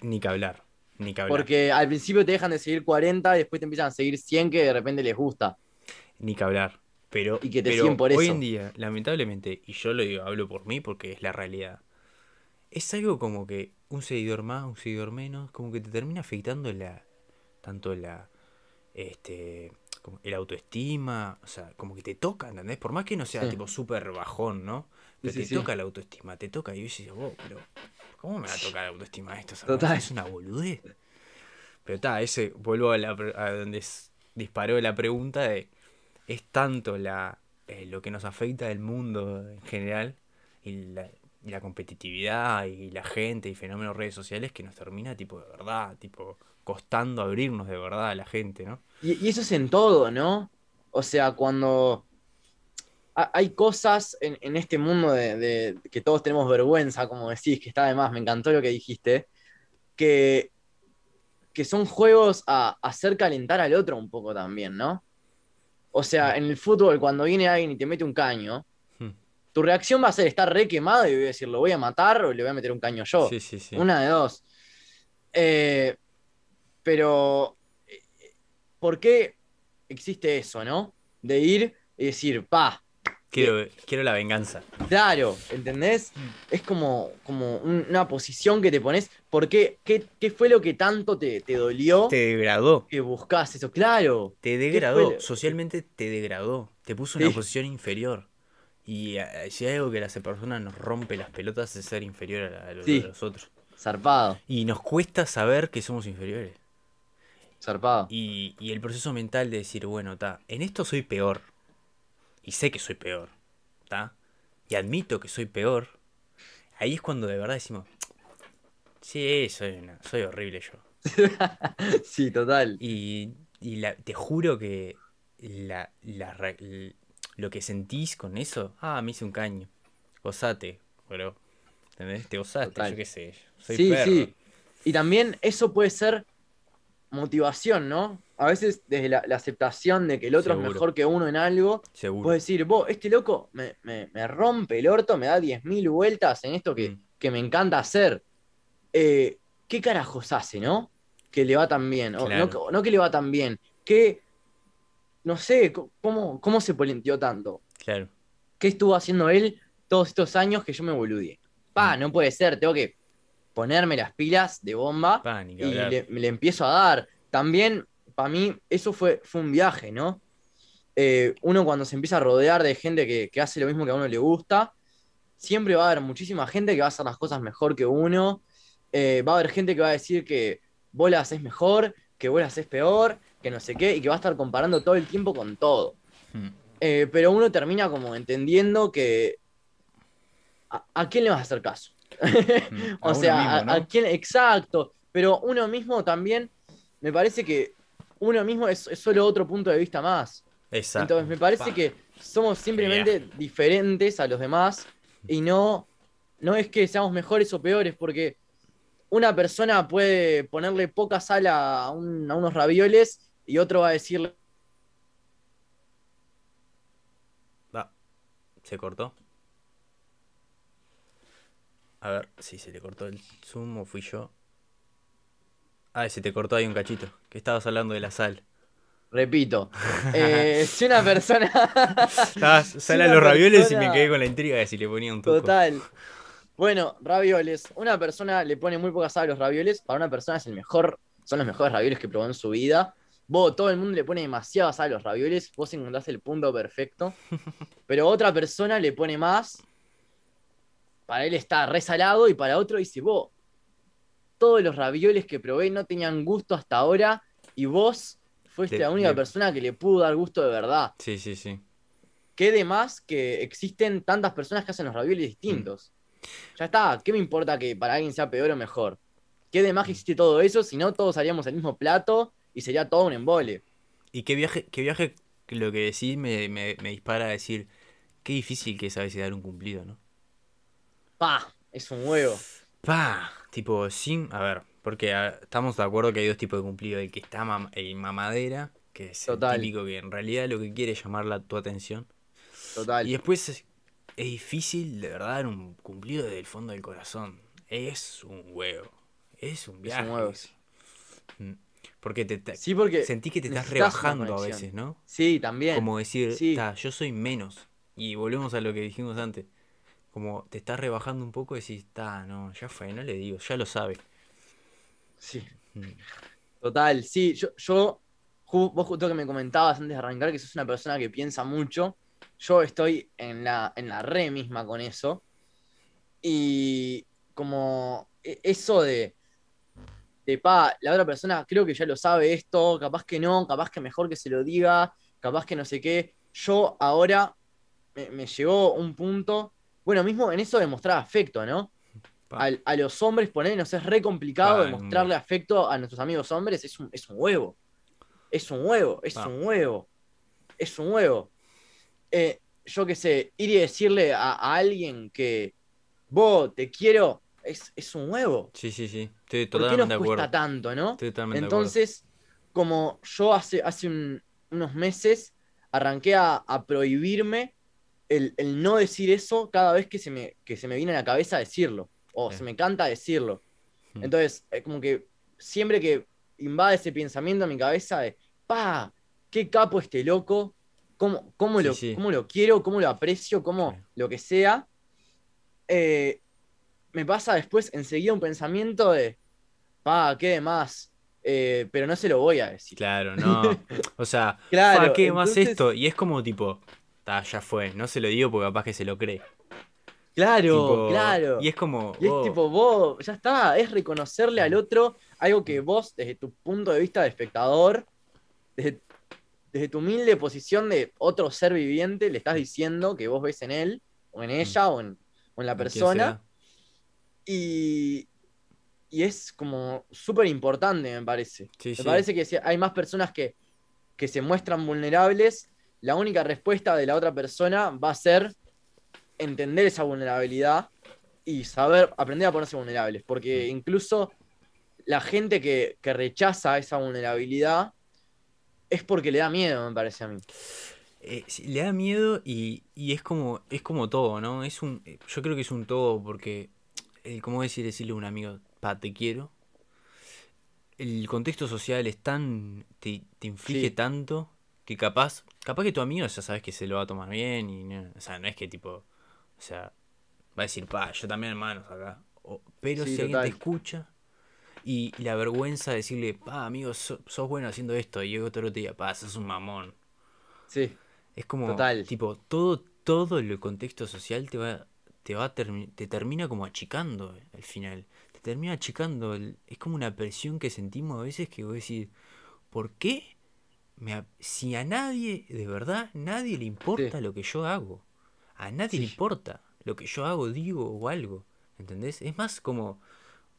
Ni que hablar. Ni que hablar. Porque al principio te dejan de seguir 40 después te empiezan a seguir 100 que de repente les gusta. Ni que hablar. Pero, y que te siguen por hoy en día, lamentablemente, y yo lo digo, hablo por mí porque es la realidad, es algo como que un seguidor más, un seguidor menos, como que te termina afectando la tanto la este el autoestima, o sea, como que te toca, ¿entendés? Por más que no sea tipo súper bajón, ¿no? Pero te toca la autoestima, te toca. Y vos dices, pero ¿cómo me va a tocar la autoestima esto? Es una boludez. Pero está, ese, vuelvo a, donde disparó la pregunta de, es tanto la, eh, lo que nos afecta del mundo en general y la, y la competitividad y la gente y fenómenos redes sociales que nos termina tipo de verdad, tipo costando abrirnos de verdad a la gente, ¿no? Y, eso es en todo, ¿no? O sea, cuando hay cosas en, este mundo de, que todos tenemos vergüenza, como decís, que está además, me encantó lo que dijiste, que, que son juegos a, hacer calentar al otro un poco también, ¿no? O sea, en el fútbol, cuando viene alguien y te mete un caño, hmm. tu reacción va a ser estar re quemado y voy a decir, lo voy a matar o le voy a meter un caño yo. Sí, sí, sí. Una de dos. Eh, pero, eh, ¿por qué existe eso, no? De ir y decir, pa. Quiero, eh, la venganza. Claro, ¿entendés? Es como, como una posición que te pones. ¿Por qué? ¿Qué, fue lo que tanto te, dolió? Te degradó. Que buscas eso, claro. Te degradó. Socialmente te degradó. Te puso en una posición inferior. Y eh, si hay algo que las personas nos rompe las pelotas es ser inferior a, a los otros. Zarpado. Y nos cuesta saber que somos inferiores. Y, el proceso mental de decir, bueno, en esto soy peor. Y sé que soy peor. está. Y admito que soy peor. Ahí es cuando de verdad decimos, sí, soy, horrible yo. <laughs> sí, total. Y, te juro que lo que sentís con eso, ah, me hice un caño. osate pero Te gozaste, yo qué sé. Soy sí, sí. Y también eso puede ser motivación, ¿no? A veces desde la, aceptación de que el otro es mejor que uno en algo, Seguro. puedes decir, vos, este loco me, rompe el orto, me da 10.000 vueltas en esto que, mm. me encanta hacer. Eh, ¿Qué carajos hace, no? Que le va tan bien, o no, que le va tan bien, ¿Qué no sé, cómo, cómo se polenteó tanto. Claro. ¿Qué estuvo haciendo él todos estos años que yo me boludié? Pa, mm. no puede ser, tengo que ponerme las pilas de bomba y le, le, empiezo a dar. También, para mí, eso fue, fue un viaje, ¿no? Eh, uno cuando se empieza a rodear de gente que, hace lo mismo que a uno le gusta, siempre va a haber muchísima gente que va a hacer las cosas mejor que uno, eh, va a haber gente que va a decir que vos es mejor, que vos es peor, que no sé qué, y que va a estar comparando todo el tiempo con todo. Hmm. Eh, pero uno termina como entendiendo que a quién le vas a hacer caso Mm, <laughs> o sea, a, quién, exacto, pero uno mismo también, me parece que uno mismo es, solo otro punto de vista más. Exacto. Entonces me parece que somos simplemente diferentes a los demás y no, no es que seamos mejores o peores, porque una persona puede ponerle poca sal a, unos ravioles y otro va a decirle... se cortó. A ver si se le cortó el zoom o fui yo. Ah, se te cortó ahí un cachito. Que estabas hablando de la sal. Repito, <laughs> eh, si una persona. Estabas, <laughs> sal a los ravioles y me quedé con la intriga de si le ponía un toque. Total. Bueno, ravioles. Una persona le pone muy poca sal a los ravioles. Para una persona es el mejor, son los mejores ravioles que probó en su vida. Vos, todo el mundo le pone demasiada sal a los ravioles. Vos encontrás el punto perfecto. <laughs> Pero otra persona le pone más para él está resalado y para otro dice, vos, todos los ravioles que probé no tenían gusto hasta ahora y vos fuiste la única persona que le pudo dar gusto de verdad. Sí, sí, sí. ¿Qué de más que existen tantas personas que hacen los ravioles distintos? Mm. Ya está, ¿qué me importa que para alguien sea peor o mejor? ¿Qué de más que mm. existe todo eso? Si no, todos haríamos el mismo plato y sería todo un embole. Y qué viaje, qué viaje lo que decís me, me dispara a decir, qué difícil que es a veces dar un cumplido, ¿no? pa, es un huevo. Pa, tipo, sin, a ver, porque estamos de acuerdo que hay dos tipos de cumplido, el que está en mamadera, que es el típico que en realidad lo que quiere es llamar tu atención. Total. Y después es, difícil, de verdad, dar un cumplido desde el fondo del corazón. Es un huevo. Es un viaje. Es un huevo. Mm. Porque te, sí, porque sentí que te estás rebajando a veces, ¿no? Sí, también. Como decir, yo soy menos. Y volvemos a lo que dijimos antes como te estás rebajando un poco y decís, está, no, ya fue, no le digo, ya lo sabe. Sí. Mm. Total, sí, yo, yo vos justo que me comentabas antes de arrancar que sos una persona que piensa mucho, yo estoy en la, en re misma con eso. Y como e, eso de, de, pa, la otra persona creo que ya lo sabe esto, capaz que no, capaz que mejor que se lo diga, capaz que no sé qué. Yo ahora me llegó un punto bueno, mismo en eso de mostrar afecto, ¿no? A, los hombres, ponernos es re complicado demostrarle afecto a nuestros amigos hombres, es un, huevo. Es un huevo, es un huevo. Es un huevo. Eh, yo qué sé, ir y decirle a, alguien que vos te quiero, es, un huevo. Sí, sí, sí. Estoy totalmente de acuerdo. nos cuesta tanto, no? Estoy totalmente Entonces, de acuerdo. como yo hace, hace unos meses arranqué a prohibirme el, no decir eso cada vez que se me, se me viene a la cabeza decirlo, o se me encanta decirlo. Mm. Entonces, es como que siempre que invade ese pensamiento a mi cabeza de, pa, qué capo este loco, cómo, cómo lo, lo quiero, cómo lo aprecio, cómo lo que sea, eh, me pasa después enseguida un pensamiento de, pa, qué demás! Eh, pero no se lo voy a decir. Claro, <laughs> no. O sea, ¿para qué más esto? Y es como tipo, ya fue. No se lo digo porque capaz que se lo cree. Claro, claro. Y es como. Y es tipo, vos, ya está, es reconocerle al otro algo que vos, desde tu punto de vista de espectador, desde, tu humilde posición de otro ser viviente, le estás diciendo que vos ves en él, o en ella, mm. o, en, la persona. Y, y es como súper importante, me parece. me parece que hay más personas que, que se muestran vulnerables la única respuesta de la otra persona va a ser entender esa vulnerabilidad y saber aprender a ponerse vulnerables. Porque mm. incluso la gente que, rechaza esa vulnerabilidad es porque le da miedo, me parece a mí. Eh, le da miedo y, es como es como todo, ¿no? Es un, eh, yo creo que es un todo porque, eh, ¿cómo decir, decirle a un amigo, pa, te quiero? El contexto social es tan, te, inflige tanto que capaz Capaz que tu amigo ya sabes que se lo va a tomar bien y no, o sea, no es que tipo, o sea, va a decir, pa, yo también hermanos acá. pero si alguien te escucha y la vergüenza de decirle, pa, amigo, sos, bueno haciendo esto y yo otro día, pa, sos un mamón. Sí. Es como, total. tipo, todo, todo el contexto social te va, te va, te termina como achicando al final. Te termina achicando. es como una presión que sentimos a veces que vos decís, ¿por qué? si a nadie, de verdad, nadie le importa lo que yo hago. A nadie le importa lo que yo hago, digo o algo. ¿Entendés? Es más como,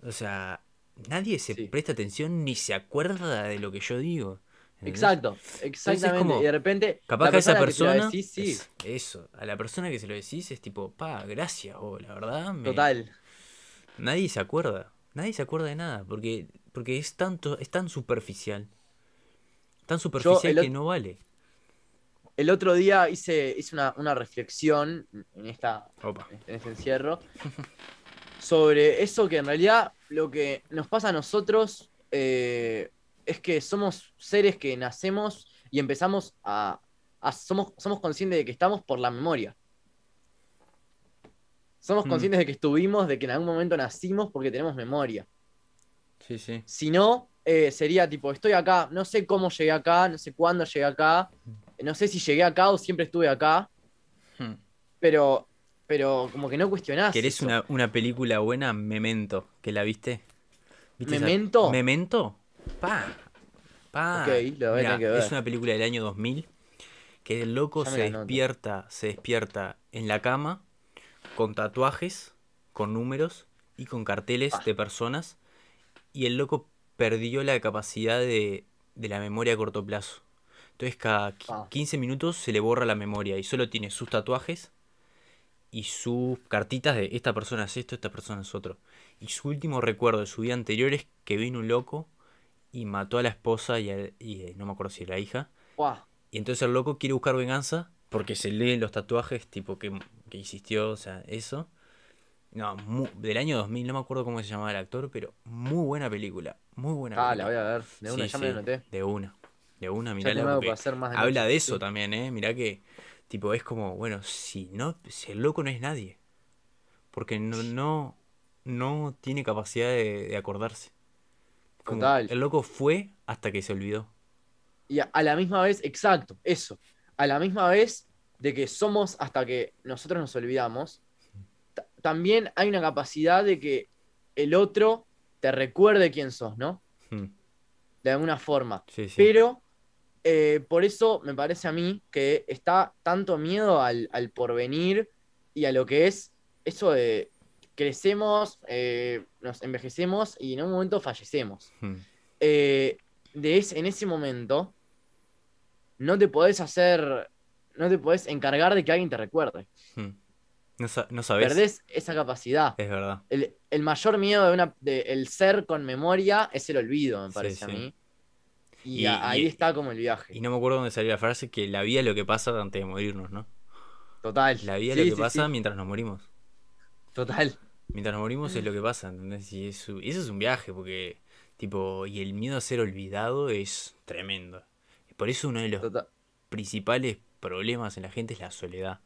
o sea, nadie se presta atención ni se acuerda de lo que yo digo. Exacto, Exacto, y de repente, capaz que esa persona, que sí. eso, a la persona que se lo decís es tipo, pa, gracias, o la verdad. Me... Total. Nadie se acuerda, nadie se acuerda de nada, porque, porque es, tanto, es tan superficial Tan superficial que no vale. El otro día hice, hice una, reflexión en, esta, en este encierro <laughs> sobre eso que en realidad lo que nos pasa a nosotros eh, es que somos seres que nacemos y empezamos a, somos, somos conscientes de que estamos por la memoria. Somos mm. conscientes de que estuvimos, de que en algún momento nacimos porque tenemos memoria. Sí, sí. Si no, eh, sería tipo, estoy acá, no sé cómo llegué acá, no sé cuándo llegué acá, no sé si llegué acá o siempre estuve acá, hmm. pero, pero como que no cuestionás. ¿Querés una, una, película buena? Memento, que la viste. ¿Memento? ¿Memento? Pa. Pa. Es una película del año 2000 que el loco se despierta, se despierta en la cama con tatuajes, con números y con carteles ah. de personas y el loco perdió la capacidad de, la memoria a corto plazo. Entonces cada 15 ah. minutos se le borra la memoria y solo tiene sus tatuajes y sus cartitas de esta persona es esto, esta persona es otro. Y su último recuerdo de su vida anterior es que vino un loco y mató a la esposa y, y eh, no me acuerdo si era la hija. Y entonces el loco quiere buscar venganza porque se leen los tatuajes tipo que, insistió o sea, eso. No, del año 2000, no me acuerdo cómo se llamaba el actor, pero muy buena película. Muy buena película. Ah, la voy a ver. De una, ya me noté. De una. De una, mirá Habla de eso también, ¿eh? Mirá que, tipo, es como, bueno, si no, si el loco no es nadie. Porque no, no, tiene capacidad de, acordarse. Total. El loco fue hasta que se olvidó. Y a la misma vez, exacto, eso. A la misma vez de que somos hasta que nosotros nos olvidamos también hay una capacidad de que el otro te recuerde quién sos, ¿no? Hmm. De alguna forma. Pero eh, por eso me parece a mí que está tanto miedo al, porvenir y a lo que es eso de crecemos, eh, nos envejecemos y en un momento fallecemos. Hmm. Eh, de en ese momento no te podés hacer, no te podés encargar de que alguien te recuerde. Hmm. No, Perdés esa capacidad. Es verdad. El, mayor miedo de una ser con memoria es el olvido, me parece a mí. Y, ahí está como el viaje. Y no me acuerdo dónde salió la frase que la vida es lo que pasa antes de morirnos, ¿no? Total. La vida es lo que pasa mientras nos morimos. Total. Mientras nos morimos es lo que pasa, ¿entendés? Y eso, es un viaje, porque, tipo, y el miedo a ser olvidado es tremendo. Por eso uno de los principales problemas en la gente es la soledad.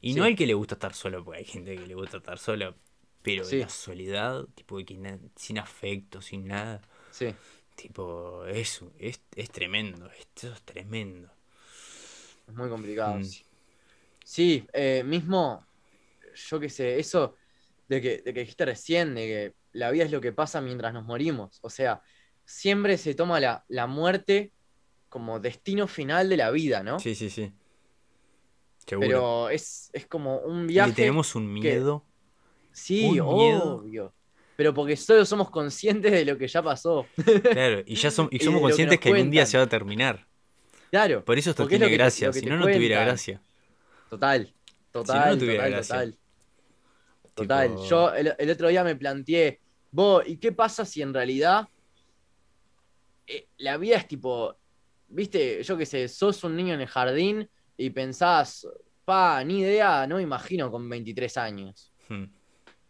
Y no el que le gusta estar solo, porque hay gente que le gusta estar solo, pero la soledad, tipo, que sin afecto, sin nada. Sí. Tipo, eso, es, es tremendo, esto es tremendo. Es muy complicado. Mm. Sí, eh, mismo, yo qué sé, eso de que, de que dijiste recién, de que la vida es lo que pasa mientras nos morimos. O sea, siempre se toma la, la muerte como destino final de la vida, ¿no? Sí, sí, sí. Pero es, como un viaje. Y tenemos un miedo. Sí, obvio. Pero porque solo somos conscientes de lo que ya pasó. <laughs> Claro, y ya somos conscientes que, en algún día se va a terminar. Claro. Por eso esto tiene gracia. si no, no tuviera gracia. Total. Total. Si no, tuviera total, gracia. Total. Yo el, otro día me planteé, vos, ¿y qué pasa si en realidad eh, la vida es tipo, viste, yo qué sé, sos un niño en el jardín y pensás, pa, ni idea, no me imagino con 23 años. Hmm.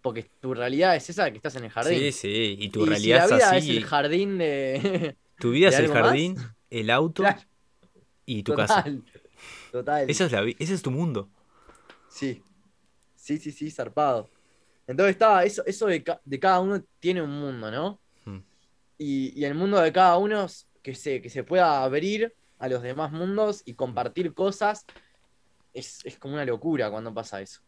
Porque tu realidad es esa que estás en el jardín. Sí, sí, y tu realidad vida es, el jardín de. <laughs> Tu vida es el jardín, el auto y tu casa. Total. ese es tu mundo. Sí. Sí, sí, sí, zarpado. Entonces está, eso, eso de, cada uno tiene un mundo, ¿no? Hmm. Y, y, el mundo de cada uno que se, que se pueda abrir a los demás mundos y compartir cosas, es, como una locura cuando pasa eso.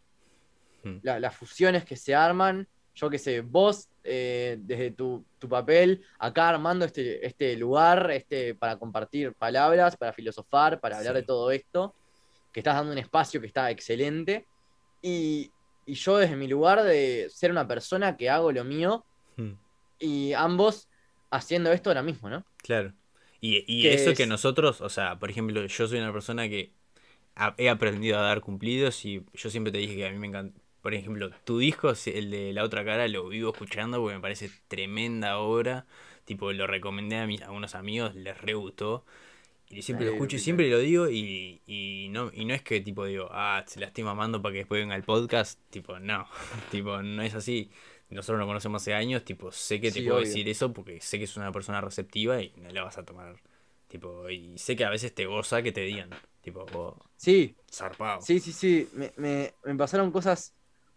Hmm. las fusiones que se arman, yo que sé, vos eh, desde tu, papel, acá armando este, este lugar este, para compartir palabras, para filosofar, para hablar de todo esto, que estás dando un espacio que está excelente. Y, yo desde mi lugar de ser una persona que hago lo mío, hmm. y ambos haciendo esto ahora mismo, ¿no? Claro. Y, eso que nosotros, o sea, por ejemplo, yo soy una persona que he aprendido a dar cumplidos y yo siempre te dije que a mí me encanta. Por ejemplo, tu disco, el de La Otra Cara, lo vivo escuchando porque me parece tremenda obra. Tipo, lo recomendé a, mis, a amigos, les re gustó. Y siempre lo escucho y siempre lo digo y, y, no, y no es que tipo digo, ah, se la estoy mamando para que después venga el podcast. Tipo, no. <laughs> tipo, no es así nosotros nos conocemos hace años, tipo, sé que te puedo decir eso porque sé que es una persona receptiva y no la vas a tomar. Tipo, y sé que a veces te goza que te digan. Tipo, oh, sí. Zarpado. Sí, sí, sí. Me, pasaron cosas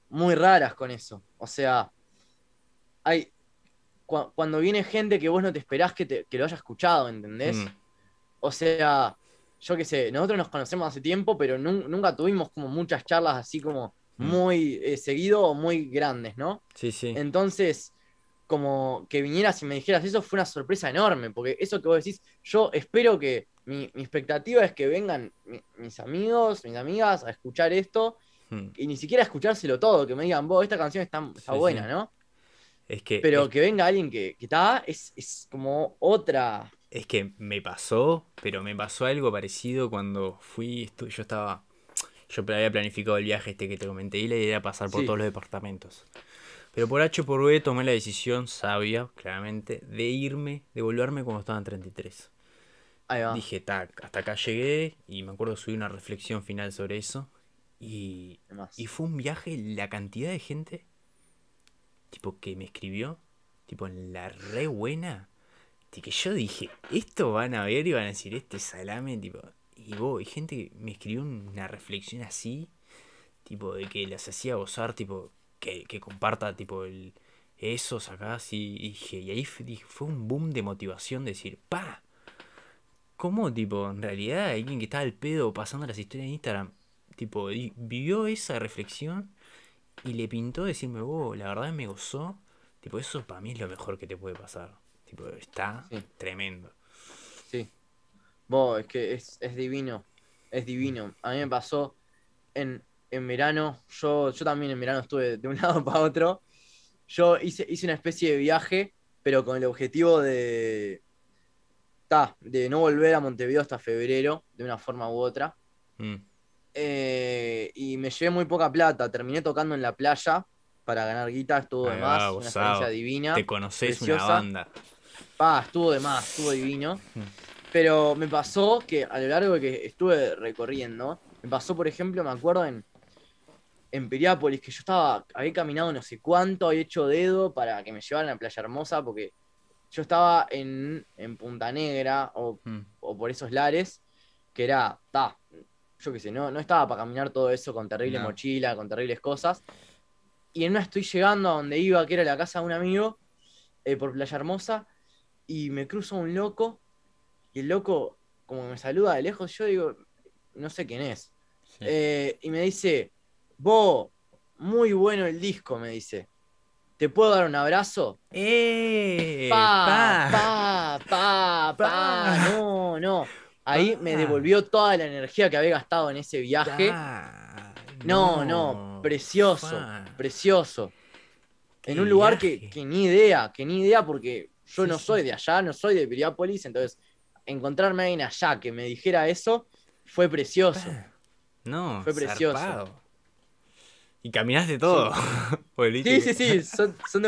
muy raras con eso. O sea, hay. cuando viene gente que vos no te esperás que, te, que lo haya escuchado, ¿entendés? Mm. O sea, yo qué sé, nosotros nos conocemos hace tiempo, pero nunca tuvimos como muchas charlas así como Mm. muy eh, seguido muy grandes, ¿no? Sí, sí. Entonces, como que vinieras y me dijeras eso fue una sorpresa enorme, porque eso que vos decís, yo espero que mi, expectativa es que vengan mis amigos, mis amigas a escuchar esto mm. y ni siquiera escuchárselo todo, que me digan, vos, esta canción está, buena, ¿no? Es que, pero que venga alguien que, está, es, es como otra. Es que me pasó, pero me pasó algo parecido cuando fui, yo estaba yo había planificado el viaje este que te comenté y la idea era pasar por todos los departamentos. Pero por H por B tomé la decisión sabia, claramente, de irme, de volverme cuando estaba en 33. Ahí va. Dije, tac, hasta acá llegué y me acuerdo subí una reflexión final sobre eso. Y, y fue un viaje, la cantidad de gente, tipo, que me escribió, tipo, en la re buena, de que yo dije, esto van a ver y van a decir, este salame, tipo, y hay gente que me escribió una reflexión así, tipo de que las hacía gozar, tipo, que, que comparta, tipo, el, eso, acá, así. Y dije, y ahí fue un boom de motivación, decir, pa, ¿cómo, tipo, en realidad alguien que está al pedo pasando las historias en Instagram, tipo, vio esa reflexión y le pintó decirme, vos la verdad me gozó. Tipo, eso para mí es lo mejor que te puede pasar. Tipo, está tremendo. Sí es que es, es, divino, es divino. A mí me pasó en, en verano, yo, yo también en verano estuve de un <laughs> lado para otro. Yo hice, hice una especie de viaje, pero con el objetivo de, de no volver a Montevideo hasta febrero, de una forma u otra. Mm. Eh, y me llevé muy poca plata, terminé tocando en la playa para ganar guita, estuvo de más, una experiencia divina. Te conocés una banda. estuvo de más, estuvo divino. Mm. Pero me pasó que a lo largo de que estuve recorriendo, me pasó, por ejemplo, me acuerdo en, en Periápolis, que yo estaba, había caminado no sé cuánto, había hecho dedo para que me llevaran a Playa Hermosa, porque yo estaba en, Punta Negra hmm. o, por esos lares, que era, ta, yo qué sé, no, no estaba para caminar todo eso con terrible mochila, con terribles cosas. Y en una estoy llegando a donde iba, que era la casa de un amigo, eh, por Playa Hermosa, y me cruzo un loco y el loco, como me saluda de lejos, yo digo, no sé quién es. Eh, y me dice, Bo, muy bueno el disco, me dice. ¿Te puedo dar un abrazo? ¡Eh! Pa, pa, pa, pa, <laughs> no, no. Ahí me devolvió toda la energía que había gastado en ese viaje. no, no, precioso, precioso. En un lugar que, ni idea, que ni idea, porque yo no soy de allá, no soy de Piriápolis, entonces encontrarme a alguien allá que me dijera eso fue precioso. Eh, no, fue precioso. Y caminaste todo. <laughs> Sí, sí, sí, Son, son,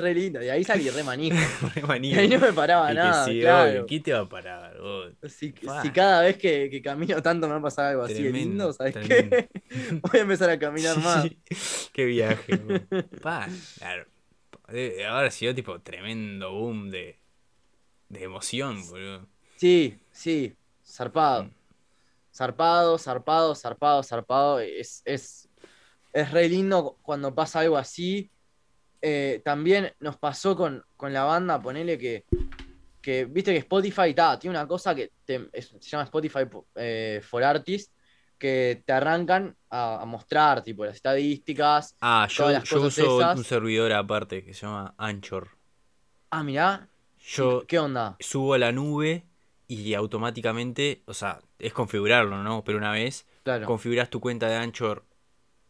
re lindas. Y ahí salí re maní <laughs> re maní Y ahí no me paraba nada. Sí, claro. ¿Qué te va a parar? Si, si, cada vez que, que, camino tanto me va a pasar algo así lindo, ¿sabes qué? <laughs> Voy a empezar a caminar más. qué viaje. claro. Ahora ha yo tipo tremendo boom de, de emoción, boludo. Sí, sí, zarpado. Mm. Zarpado, zarpado, zarpado, zarpado. Es, es, es re lindo cuando pasa algo así. Eh, también nos pasó con, la banda, ponele que, que, viste que Spotify ta, tiene una cosa que se llama Spotify eh, for Artists, que te arrancan a, mostrar tipo las estadísticas. Ah, yo, las yo uso un servidor aparte que se llama Anchor. Ah, mirá. Yo ¿Qué onda? Subo a la nube y automáticamente, o sea, es configurarlo, ¿no? Pero una vez configuras tu cuenta de Anchor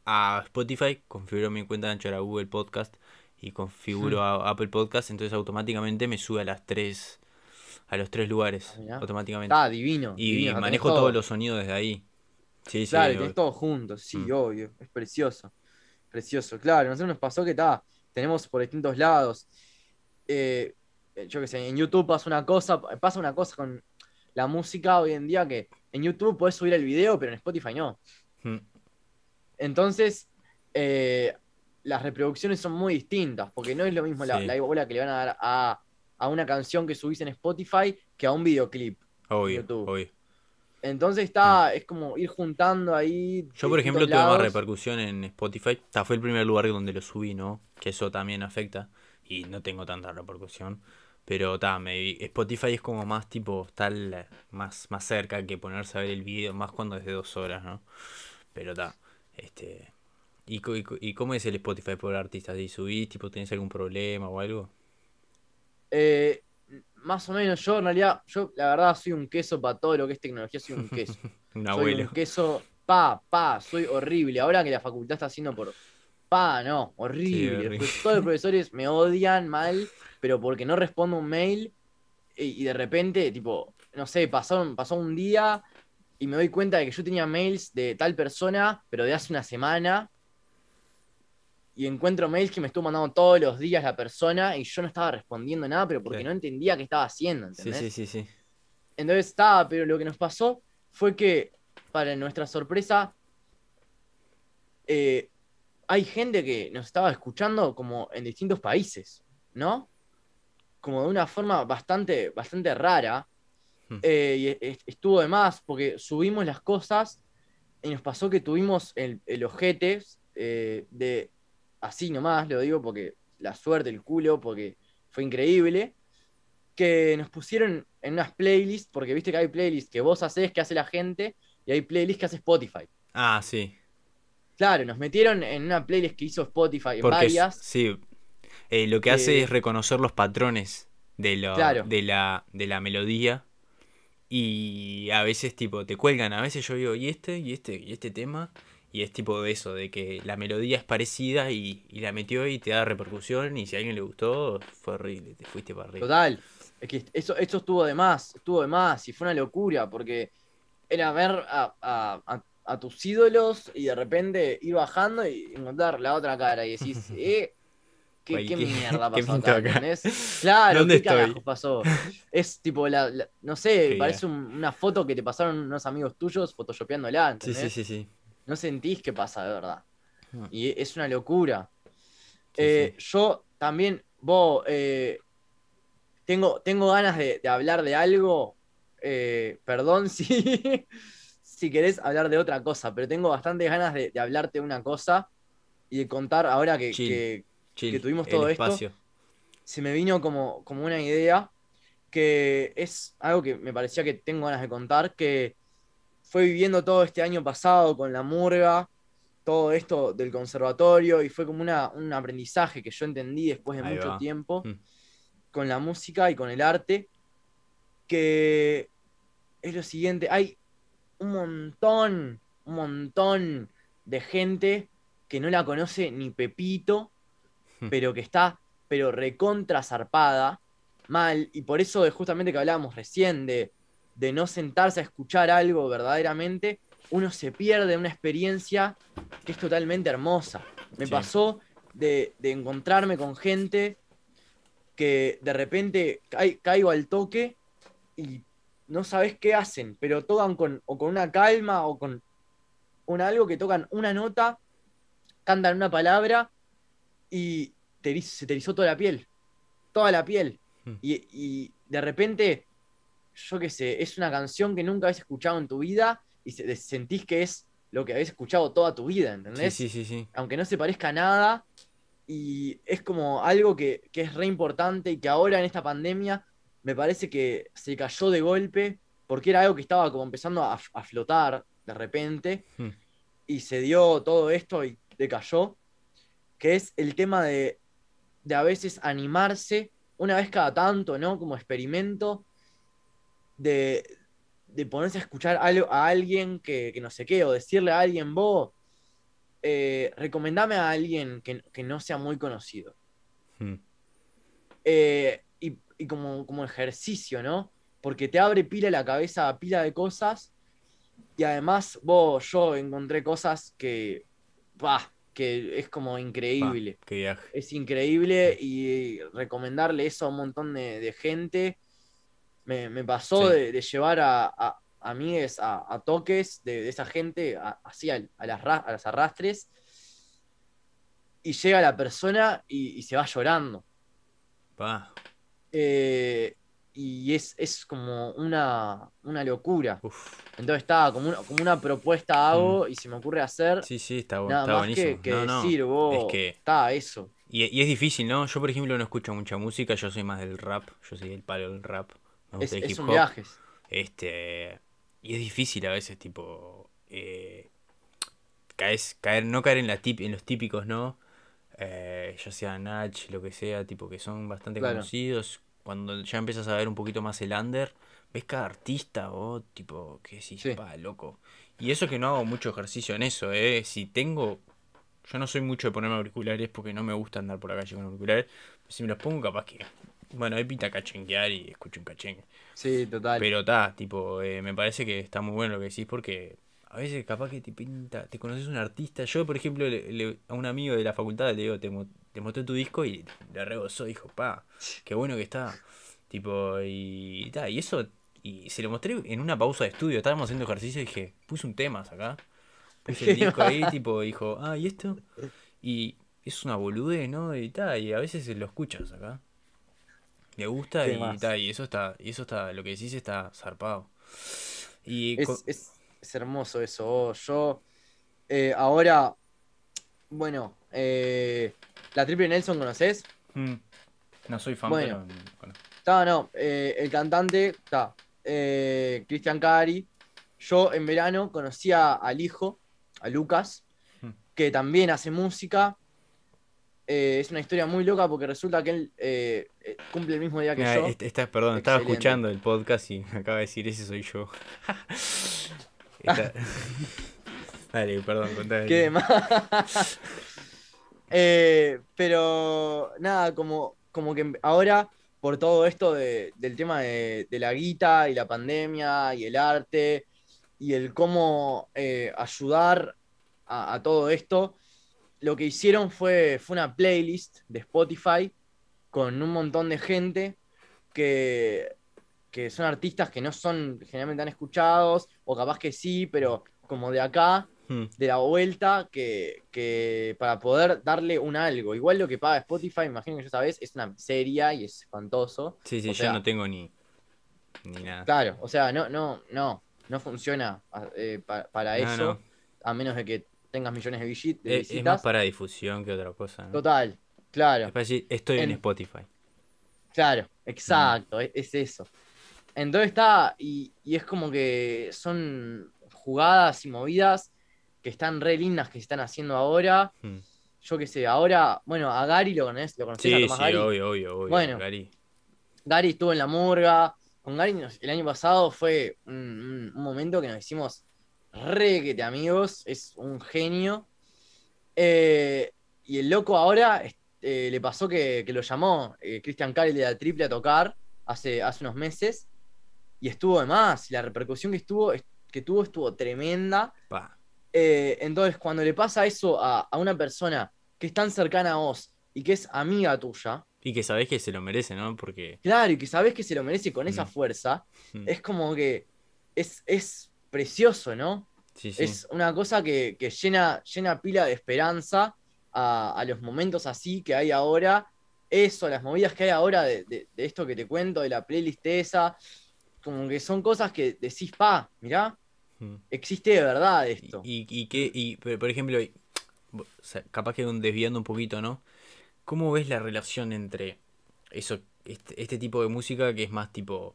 a Spotify, configuro mi cuenta de Anchor a Google Podcast y configuro a Apple Podcast, entonces automáticamente me sube a las tres a los tres lugares ah, automáticamente. Ah, divino. Y, manejo todos los sonidos desde ahí. Sí, claro, sí, tenés todo junto, sí, mm. obvio, es precioso. Precioso, claro, nosotros nos pasó que está, tenemos por distintos lados. Eh, yo qué sé, en YouTube pasa una cosa, pasa una cosa con la música hoy en día que en YouTube puedes subir el video, pero en Spotify no. Mm. Entonces, eh, las reproducciones son muy distintas, porque no es lo mismo la, bola que le van a dar a, una canción que subís en Spotify que a un videoclip en YouTube. Entonces está, mm. es como ir juntando ahí. Yo, por ejemplo, tuve más repercusión en Spotify. Hasta fue el primer lugar donde lo subí, ¿no? Que eso también afecta. Y no tengo tanta repercusión. Pero ta, Spotify es como más tipo, tal más, más cerca que ponerse a ver el video, más cuando es de dos horas, ¿no? Pero ta, este... ¿Y, y, y cómo es el Spotify por artistas? ¿Y subís, tipo, tenés algún problema o algo? Eh, más o menos yo, en realidad, yo la verdad soy un queso para todo lo que es tecnología, soy un <laughs> queso. soy un queso, pa, pa, soy horrible. Ahora que la facultad está haciendo por... Pa, no, horrible. Pues todos los profesores me odian mal <laughs> pero porque no respondo un mail y, de repente, tipo, no sé, pasó, pasó un día y me doy cuenta de que yo tenía mails de tal persona, pero de hace una semana. Y encuentro mails que me estuvo mandando todos los días la persona y yo no estaba respondiendo nada, pero porque no entendía qué estaba haciendo, ¿entendés? Sí, sí, sí, sí. Entonces estaba, pero lo que nos pasó fue que, para nuestra sorpresa, eh, hay gente que nos estaba escuchando como en distintos países, ¿no? como de una forma bastante, bastante rara. Hmm. Eh, y e-, estuvo de más porque subimos las cosas y nos pasó que tuvimos el, el ojete eh, de así nomás, lo digo porque la suerte, el culo, porque fue increíble, que nos pusieron en unas playlists, porque viste que hay playlists que vos haces, que hace la gente, y hay playlists que hace Spotify. Ah, sí. Claro, nos metieron en una playlist que hizo Spotify en porque varias. Sí, eh, lo que hace eh, es reconocer los patrones de, lo, de, la, de la melodía. Y a veces, tipo, te cuelgan. A veces yo digo, ¿y este? ¿Y este? ¿Y este tema? Y es tipo de eso, de que la melodía es parecida y, la metió y te da repercusión. Y si a alguien le gustó, fue horrible, te fuiste para arriba. Total. Es que eso, eso estuvo de más, estuvo de más. Y fue una locura, porque era ver a, a tus ídolos y de repente ir bajando y encontrar la otra cara y decís, <laughs> eh, ¿Qué, mierda <laughs> pasó acá, Claro, ¿Dónde ¿qué estoy? pasó? <laughs> Es tipo, no sé, parece una foto que te pasaron unos amigos tuyos photoshopeándola, ¿entendés? Sí, sí, sí, No sentís qué pasa, de verdad. Ah. Y es una locura. Eh, yo también, vos, eh, tengo, tengo ganas de, hablar de algo. Eh, perdón <laughs> si, si querés hablar de otra cosa, pero tengo bastantes ganas de, hablarte de una cosa y de contar ahora que, que tuvimos todo esto, se me vino como, como una idea que es algo que me parecía que tengo ganas de contar, que fue viviendo todo este año pasado con la murga, todo esto del conservatorio, y fue como un aprendizaje que yo entendí después de mucho tiempo mm. con la música y con el arte, que es lo siguiente, hay un montón, un montón de gente que no la conoce ni Pepito, Hmm. pero que está, pero recontra zarpada, mal, y por eso es justamente que hablábamos recién de, no sentarse a escuchar algo verdaderamente, uno se pierde una experiencia que es totalmente hermosa. Me pasó de, encontrarme con gente que de repente caigo al toque y no sabes qué hacen, pero tocan con, o con una calma o con, con algo que tocan una nota, cantan una palabra y se te erizó toda la piel. Toda la piel. Hmm. Y, de repente, yo qué sé, es una canción que nunca habías escuchado en tu vida y sentís que es lo que habéis escuchado toda tu vida, ¿entendés? Sí, sí, sí, Aunque no se parezca a nada. Y es como algo que, es re importante y que ahora en esta pandemia me parece que se cayó de golpe porque era algo que estaba como empezando a, flotar de repente hmm. y se dio todo esto y decayó que es el tema de, de a veces animarse una vez cada tanto, ¿no? Como experimento, de, de ponerse a escuchar algo, a alguien que, no sé qué, o decirle a alguien, vos, eh, recomendame a alguien que, no sea muy conocido. Hmm. Eh, y, como, ejercicio, ¿no? Porque te abre pila la cabeza a pila de cosas. Y además, vos, yo encontré cosas que, bah, que es como increíble. Es increíble y recomendarle eso a un montón de, gente. Me, pasó de, llevar a, a amigues a, toques de, esa gente, hacia así a, las, las arrastres, y llega la persona y, se va llorando. Pa y es, es como una, una locura. Uf. Entonces estaba como una, como una propuesta hago mm. y se me ocurre hacer. Sí, sí, está, nada buenísimo. no, es que... está eso. Y, y, es difícil, ¿no? Yo, por ejemplo, no escucho mucha música, yo soy más del rap, yo soy del palo del rap. Me gusta es, el hip viajes. Este, y es difícil a veces, tipo, eh, caes, caer, no caer en, la los típicos, ¿no? Eh, ya sea Natch, lo que sea, tipo, que son bastante conocidos, cuando ya empiezas a ver un poquito más el under, ves cada artista, vos, tipo, qué decís, sí. loco. Y eso que no hago mucho ejercicio en eso, eh. Si tengo. Yo no soy mucho de ponerme auriculares porque no me gusta andar por la calle con auriculares. si me los pongo, capaz que. Bueno, ahí pinta cachenquear y escucho un cachengue. Sí, total. Pero está, tipo, eh, me parece que está muy bueno lo que decís porque a veces capaz que te pinta, te conoces un artista. Yo, por ejemplo, a un amigo de la facultad le digo, te, te mostré tu disco y le rebosó, dijo, pa, qué bueno que está. Tipo, y, y, eso, y se lo mostré en una pausa de estudio, estábamos haciendo ejercicio y dije, puse un tema acá. Puse el disco ahí, <laughs> tipo, dijo, ah, ¿y esto? Y es una boludez, ¿no? Y tal, y a veces lo escuchas acá. Me gusta y, y y eso está, y eso está, lo que decís está zarpado. Y es, hermoso eso. Yo eh, ahora, bueno, eh, la Triple Nelson, ¿conoces? Mm. No soy fan, pero. no, eh, el cantante, está. Eh, Cristian Cari. Yo en verano conocía al hijo, a Lucas, mm. que también hace música. es una historia muy loca porque resulta que él cumple el mismo día que yo. Este, perdón, estaba escuchando el podcast y me acaba de decir, ese soy yo. <laughs> <laughs> Dale, perdón, contame. Qué más. Eh, pero nada, como, como que ahora, por todo esto del tema de, la guita y la pandemia y el arte y el cómo eh, ayudar a, todo esto, lo que hicieron fue, fue una playlist de Spotify con un montón de gente que, que son artistas que no son generalmente tan escuchados, o capaz que sí, pero como de acá, Hmm. de la vuelta que, para poder darle un algo. Igual lo que paga Spotify, imagino que ya sabes, es una miseria y es espantoso. Sí, sí, yo no tengo ni, ni nada. Claro, o sea, no, no, no, no funciona ah, eh, para, eso, a menos de que tengas millones de, visitas. Eh, es, más para difusión que otra cosa. Total, claro. Es estoy en, Spotify. Claro, exacto, mm. e, es, eso. Entonces está, y, y, es como que son jugadas y movidas que están re lindas que se están haciendo ahora. Hmm. Yo qué sé, ahora, bueno, a Gary lo conocés, lo sí, a sí, Gary. Obvio, obvio, obvio. Bueno, Gary. Gary estuvo en la murga. Con Gary el año pasado fue un, momento que nos hicimos re que te amigos, es un genio. Eh, y el loco ahora eh, le pasó que, que lo llamó cristian eh, Christian Carey de la triple a tocar hace, hace unos meses y estuvo de más. Y la repercusión que, estuvo, que tuvo estuvo tremenda. Pa. Eh, entonces, cuando le pasa eso a, una persona que es tan cercana a vos y que es amiga tuya. Y que sabés que se lo merece, ¿no? Porque. Claro, y que sabés que se lo merece con esa mm. fuerza. Mm. Es como que. Es, es precioso, ¿no? Es una cosa que, llena, llena pila de esperanza a, los momentos así que hay ahora. Eso, las movidas que hay ahora de, de esto que te cuento, de la playlist esa. Como que son cosas que decís, pa, mirá, Existe de verdad esto. Y, que, y, por ejemplo, capaz que desviando un poquito, ¿no? ¿Cómo ves la relación entre eso, este, este tipo de música que es más tipo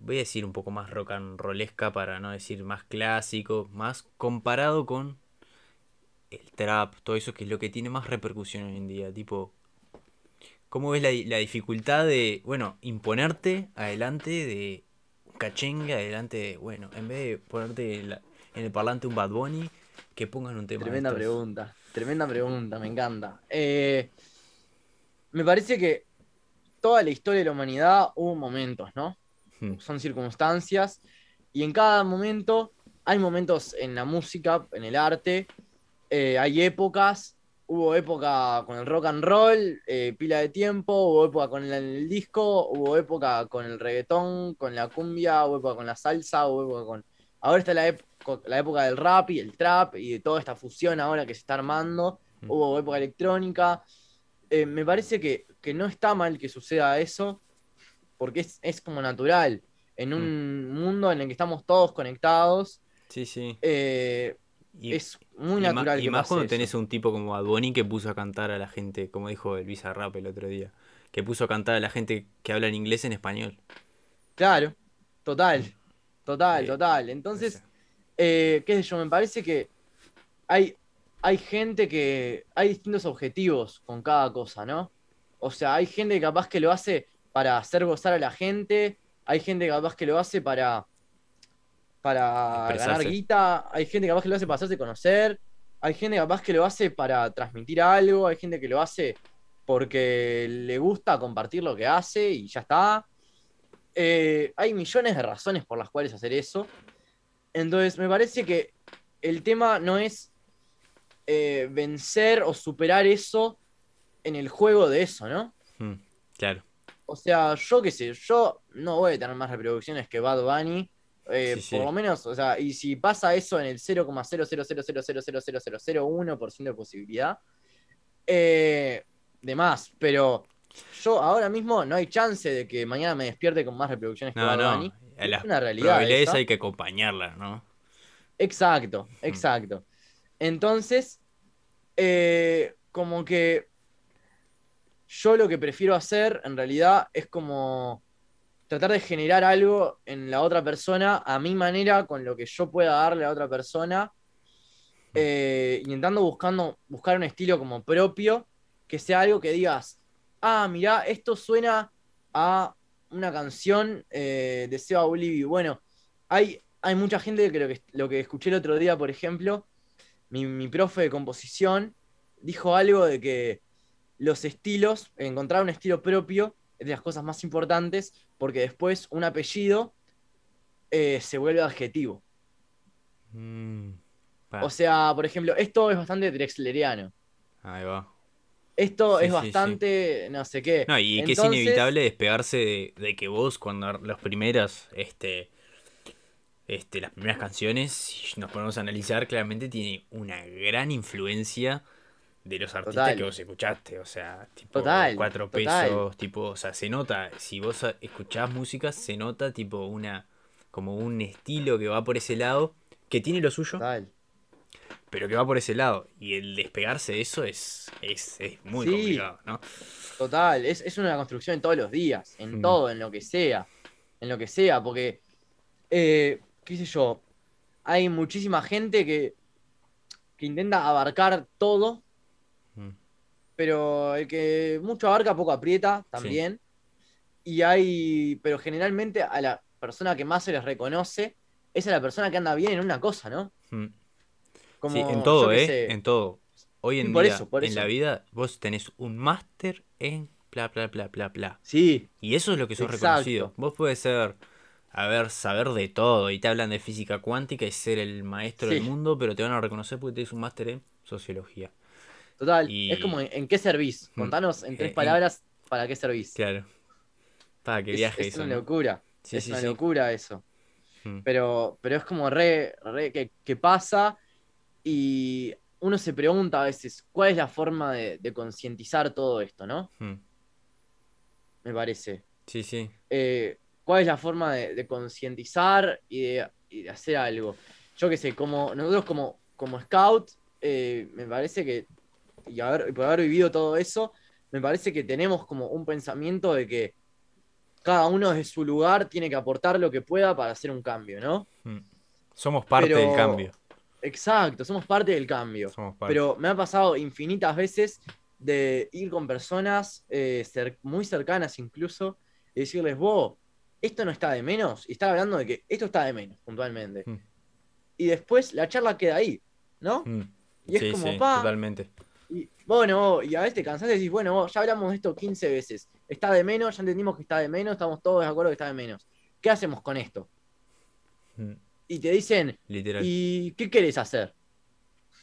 voy a decir un poco más rock and rollesca para no decir más clásico, más comparado con el trap, todo eso que es lo que tiene más repercusión hoy en día, tipo ¿Cómo ves la, la dificultad de, bueno, imponerte adelante de cachenga delante bueno, en vez de ponerte en el parlante un Bad Bunny, que pongan un tema. Tremenda pregunta, tremenda pregunta, me encanta. Eh, me parece que toda la historia de la humanidad hubo momentos, ¿no? Hmm. Son circunstancias y en cada momento hay momentos en la música, en el arte, eh, hay épocas hubo época con el rock and roll, eh, pila de tiempo, hubo época con el, disco, hubo época con el reggaetón, con la cumbia, hubo época con la salsa, hubo época con... Ahora está la, época del rap y el trap y de toda esta fusión ahora que se está armando, hubo época electrónica. Eh, me parece que, no está mal que suceda eso, porque es, es como natural. En un mm. mundo en el que estamos todos conectados, sí, sí. Eh, es muy natural. Y, que más cuando tenés un tipo como Adboni que puso a cantar a la gente, como dijo el Rappel el otro día, que puso a cantar a la gente que habla en inglés en español. Claro, total, mm. total, eh, total. Entonces, eh, qué sé yo, me parece que hay, hay gente que. hay distintos objetivos con cada cosa, ¿no? O sea, hay gente capaz que lo hace para hacer gozar a la gente, hay gente capaz que lo hace para para ganar guita, hay gente capaz que lo hace para hacerse conocer, hay gente capaz que lo hace para transmitir algo, hay gente que lo hace porque le gusta compartir lo que hace y ya está. Eh, hay millones de razones por las cuales hacer eso. Entonces, me parece que el tema no es eh, vencer o superar eso en el juego de eso, ¿no? Hmm, claro. O sea, yo qué sé, yo no voy a tener más reproducciones que Bad Bunny eh, por lo menos, o sea, y si pasa eso en el 0,00000000001% de posibilidad, eh, de más, pero yo ahora mismo no hay chance de que mañana me despierte con más reproducciones que no, Dani Es una realidad. hay que acompañarla, ¿no? Exacto, mm. exacto. Entonces, eh, como que yo lo que prefiero hacer en realidad es como tratar de generar algo en la otra persona a mi manera, con lo que yo pueda darle a otra persona, hmm. eh, intentando buscando, buscar un estilo como propio, que sea algo que digas, ah, mirá, esto suena a una canción eh, de Seba Olivi. Bueno, hay, hay mucha gente que lo, que lo que escuché el otro día, por ejemplo, mi, mi profe de composición dijo algo de que los estilos, encontrar un estilo propio, de las cosas más importantes, porque después un apellido eh, se vuelve adjetivo. Mm, o sea, por ejemplo, esto es bastante drexleriano. Ahí va. Esto es bastante, no sé qué. No, y que es inevitable despegarse de, que vos, cuando las primeras, este, este, las primeras canciones, si nos ponemos a analizar, claramente tiene una gran influencia de los artistas que vos escuchaste, o sea, tipo cuatro pesos, tipo, o sea, se nota, si vos escuchás música, se nota tipo una, como un estilo que va por ese lado, que tiene lo suyo, pero que va por ese lado, y el despegarse de eso es, es, muy complicado, ¿no? Total, es, una construcción en todos los días, en mm. todo, en lo que sea, en lo que sea, porque, eh, qué sé yo, hay muchísima gente que, que intenta abarcar todo pero el que mucho abarca, poco aprieta también. Y hay, pero generalmente a la persona que más se les reconoce es a la persona que anda bien en una cosa, ¿no? Como, mm. sí, en todo, ¿eh? En todo. Hoy en día, en la vida, vos tenés un máster en bla, bla, bla, bla, bla. Sí. Y eso es lo que sos reconocido. Vos puedes ser, a ver, saber de todo y te hablan de física cuántica y ser el maestro del mundo, pero te van a reconocer porque tenés un máster en sociología. Total, es como en, qué servís. Mm, Contanos en tres eh, eh, palabras para qué servís. Claro. Para que viaje es, una locura. Sí, es una locura eso. Mm. Pero, pero es como re, re que, pasa y uno se pregunta a veces cuál es la forma de, concientizar todo esto, ¿no? Mm. Me parece. Sí, sí. Eh, ¿Cuál es la forma de, concientizar y de, hacer algo? Yo qué sé, como nosotros como, como scout, me parece que y por haber vivido todo eso, me parece que tenemos como un pensamiento de que cada uno de su lugar tiene que aportar lo que pueda para hacer un cambio, ¿no? Mm. Somos parte del cambio. Exacto, somos parte del cambio. Pero me ha pasado infinitas veces de ir con personas eh, muy cercanas incluso y decirles, vos, esto no está de menos. Y estaba hablando de que esto está de menos, puntualmente. Mm. Y después la charla queda ahí, ¿no? Mm. Y es como, totalmente. Y bueno, y a veces te cansás y decís, bueno, ya hablamos de esto 15 veces. Está de menos, ya entendimos que está de menos, estamos todos de acuerdo que está de menos. ¿Qué hacemos con esto? Hmm. Y te dicen, Literal. ¿y qué querés hacer?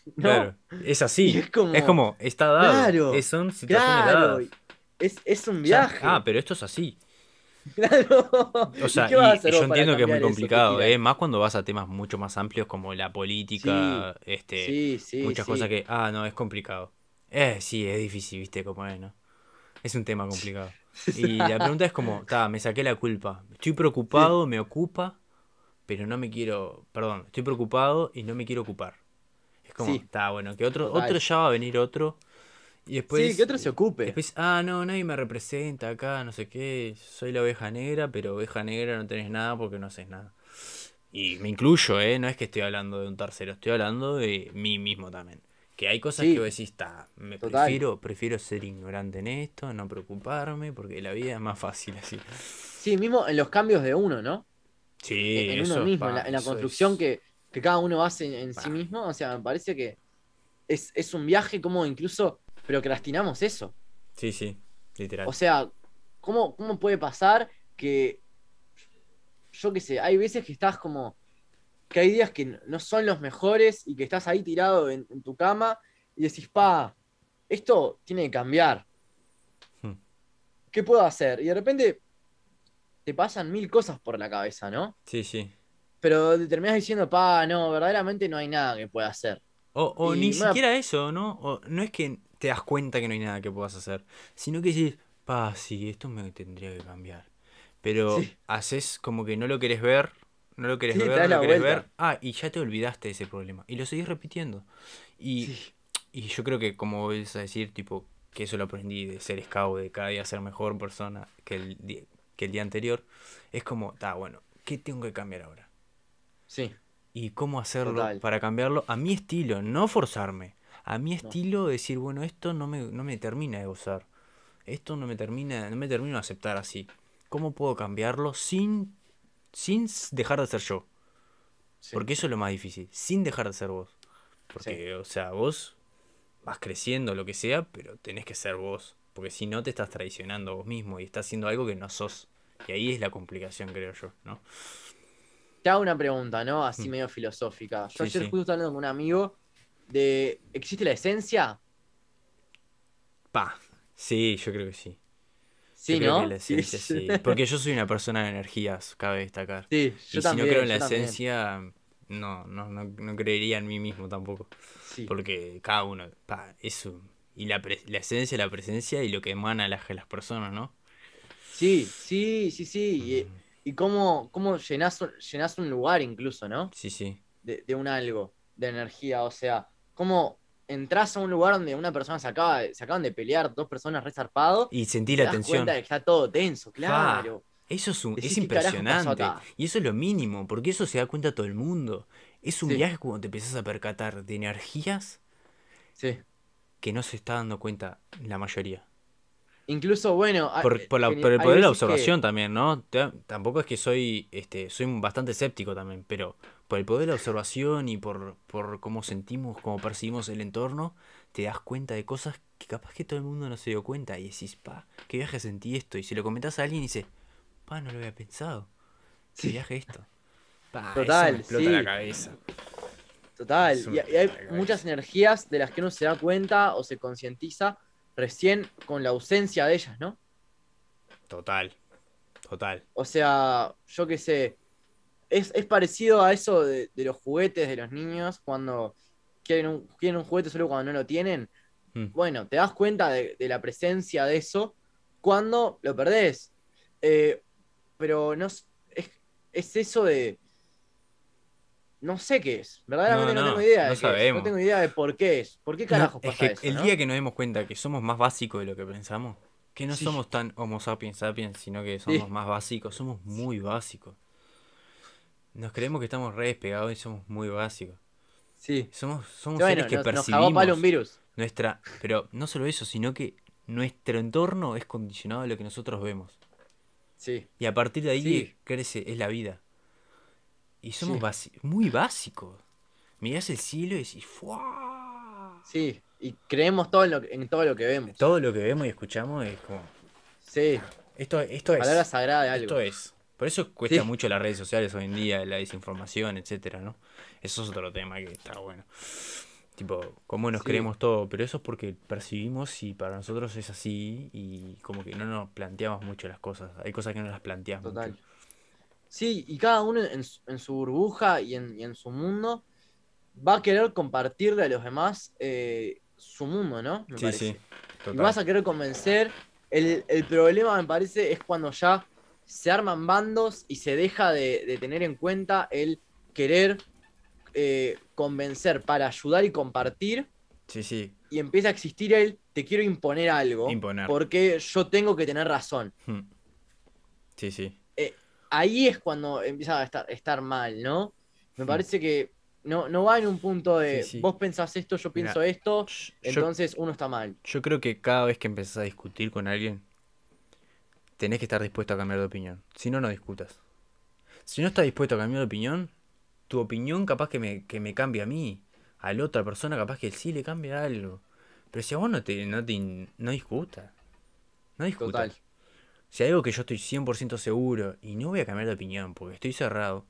<laughs> Claro, es así. <laughs> Es como, está dado. es, un viaje. ah, pero esto es así. <laughs> Claro. O sea, yo entiendo que es muy complicado, ¿eh? más cuando vas a temas mucho más amplios como la política, este, muchas cosas que, ah, no, es complicado. Eh, sí, es difícil, viste, como es, ¿no? Es un tema complicado. <laughs> Y la pregunta es como, me saqué la culpa. Estoy preocupado, me ocupa, pero no me quiero, perdón, estoy preocupado y no me quiero ocupar. Es como, está bueno, que otro, otro ya va a venir otro y después, sí, que otro se eh, ocupe. Después, ah, no, nadie me representa acá, no sé qué. Soy la oveja negra, pero oveja negra no tenés nada porque no haces nada. Y me incluyo, ¿eh? No es que estoy hablando de un tercero, estoy hablando de mí mismo también. Que hay cosas que vos decís, me prefiero, prefiero ser ignorante en esto, no preocuparme, porque la vida es más fácil así. Sí, mismo en los cambios de uno, ¿no? Sí, en, uno mismo, en, la, construcción que, cada uno hace en, sí mismo. O sea, me parece que es, es un viaje como incluso pero procrastinamos eso. Sí, sí, literal. O sea, ¿cómo, cómo puede pasar que, yo qué sé, hay veces que estás como, que hay días que no son los mejores y que estás ahí tirado en, tu cama y decís, pa, esto tiene que cambiar. Hmm. ¿Qué puedo hacer? Y de repente te pasan mil cosas por la cabeza, ¿no? Sí, sí. Pero terminas diciendo, pa, no, verdaderamente no hay nada que pueda hacer. O, ni siquiera eso, ¿no? no es que te das cuenta que no hay nada que puedas hacer. Sino que dices, pa, sí, esto me tendría que cambiar. Pero haces como que no lo querés ver, no lo querés ver, no lo querés ver. Ah, y ya te olvidaste de ese problema. Y lo seguís repitiendo. Y, yo creo que como vuelves a decir, tipo, que eso lo aprendí de ser scout, de cada día ser mejor persona que el, día, que el día anterior, es como, ta, bueno, ¿qué tengo que cambiar ahora? Sí. ¿Y cómo hacerlo para cambiarlo a mi estilo? No forzarme a mi estilo, decir, bueno, esto no me, no me termina de gozar. Esto no me termina, no me termino de aceptar así. ¿Cómo puedo cambiarlo sin, sin dejar de ser yo? Porque eso es lo más difícil, sin dejar de ser vos. Porque, o sea, vos vas creciendo, lo que sea, pero tenés que ser vos. Porque si no, te estás traicionando vos mismo y estás haciendo algo que no sos. Y ahí es la complicación, creo yo, ¿no? Te hago una pregunta, ¿no? Así mm. medio filosófica. Yo justo hablando con un amigo de ¿existe la esencia? Pa, sí, yo creo que sí. Sí, ¿no? Porque yo soy una persona de energías, cabe destacar. y si no creo en la esencia, no, no, no, creería en mí mismo tampoco. Porque cada uno, pa, eso. Y la, la esencia, la presencia y lo que emana las, las personas, ¿no? Sí, sí, sí, sí. Y, cómo, cómo llenás, un lugar incluso, ¿no? Sí, sí. de un algo, de energía, o sea, como entras a un lugar donde una persona se, acaba, se acaban de pelear, dos personas resarpados. Y sentí la te das Cuenta de que está todo tenso, claro. eso es, impresionante. Y eso es lo mínimo, porque eso se da cuenta todo el mundo. Es un viaje cuando te empiezas a percatar de energías que no se está dando cuenta la mayoría. Incluso, bueno. Por, la, eh, por el poder de la observación también, ¿no? Tampoco es que soy. Este, soy bastante escéptico también, pero por el poder de la observación y por, cómo sentimos, cómo percibimos el entorno, te das cuenta de cosas que capaz que todo el mundo no se dio cuenta. Y decís, pa, qué viaje sentí esto. Y si lo comentás a alguien y dice, pa, no lo había pensado. Qué viaje esto. Pa, Total, explota la cabeza. Total. y, hay muchas energías de las que uno se da cuenta o se concientiza recién con la ausencia de ellas, ¿no? Total. Total. O sea, yo qué sé, es, parecido a eso de, los juguetes de los niños cuando quieren un, un juguete solo cuando no lo tienen. Hmm. Bueno, te das cuenta de, la presencia de eso cuando lo perdés. Eh, pero no es, eso de. No sé qué es. Verdaderamente no, tengo idea. No, sabemos. no tengo idea de por qué es. ¿Por qué carajo pasa El día que nos demos cuenta que somos más básicos de lo que pensamos, que no somos tan Homo sapiens sapiens, sino que somos más básicos, somos muy básicos. Nos creemos que estamos re despegados y somos muy básicos. Sí. Somos, somos seres que percibimos. Nuestra, pero no solo eso, sino que nuestro entorno es condicionado a lo que nosotros vemos. Sí. Y a partir de ahí crece, es la vida. Y somos muy básicos. Mirás el cielo y decís, Sí, y creemos todo en, lo, en todo lo que vemos. Todo lo que vemos y escuchamos es como. Sí. Esto, esto es. Palabra sagrada de algo. Esto es. Por eso cuesta mucho las redes sociales hoy en día, la desinformación, etcétera, ¿no? Eso es otro tema que está bueno. Tipo, cómo nos creemos todo, pero eso es porque percibimos y para nosotros es así y como que no nos planteamos mucho las cosas. Hay cosas que no las planteamos. Total. Sí, y cada uno en, su burbuja y en, su mundo va a querer compartirle a los demás eh, su mundo, ¿no? sí, sí. Y vas a querer convencer. El, el problema, me parece, es cuando ya se arman bandos y se deja de, tener en cuenta el querer eh, convencer para ayudar y compartir. Sí, sí. Y empieza a existir el te quiero imponer algo. Imponer. Porque yo tengo que tener razón. Hmm. Sí, sí. Eh, ahí es cuando empieza a estar, estar mal, ¿no? Me hmm. parece que no, no va en un punto de vos pensás esto, yo pienso esto, entonces uno está mal. Yo creo que cada vez que empezás a discutir con alguien, tenés que estar dispuesto a cambiar de opinión. Si no, no discutas. Si no estás dispuesto a cambiar de opinión, tu opinión capaz que me, que cambie a mí. A la otra persona capaz que sí le cambie algo. Pero si a vos no te, no, discuta. no discutas. Si hay algo que yo estoy 100% seguro y no voy a cambiar de opinión porque estoy cerrado,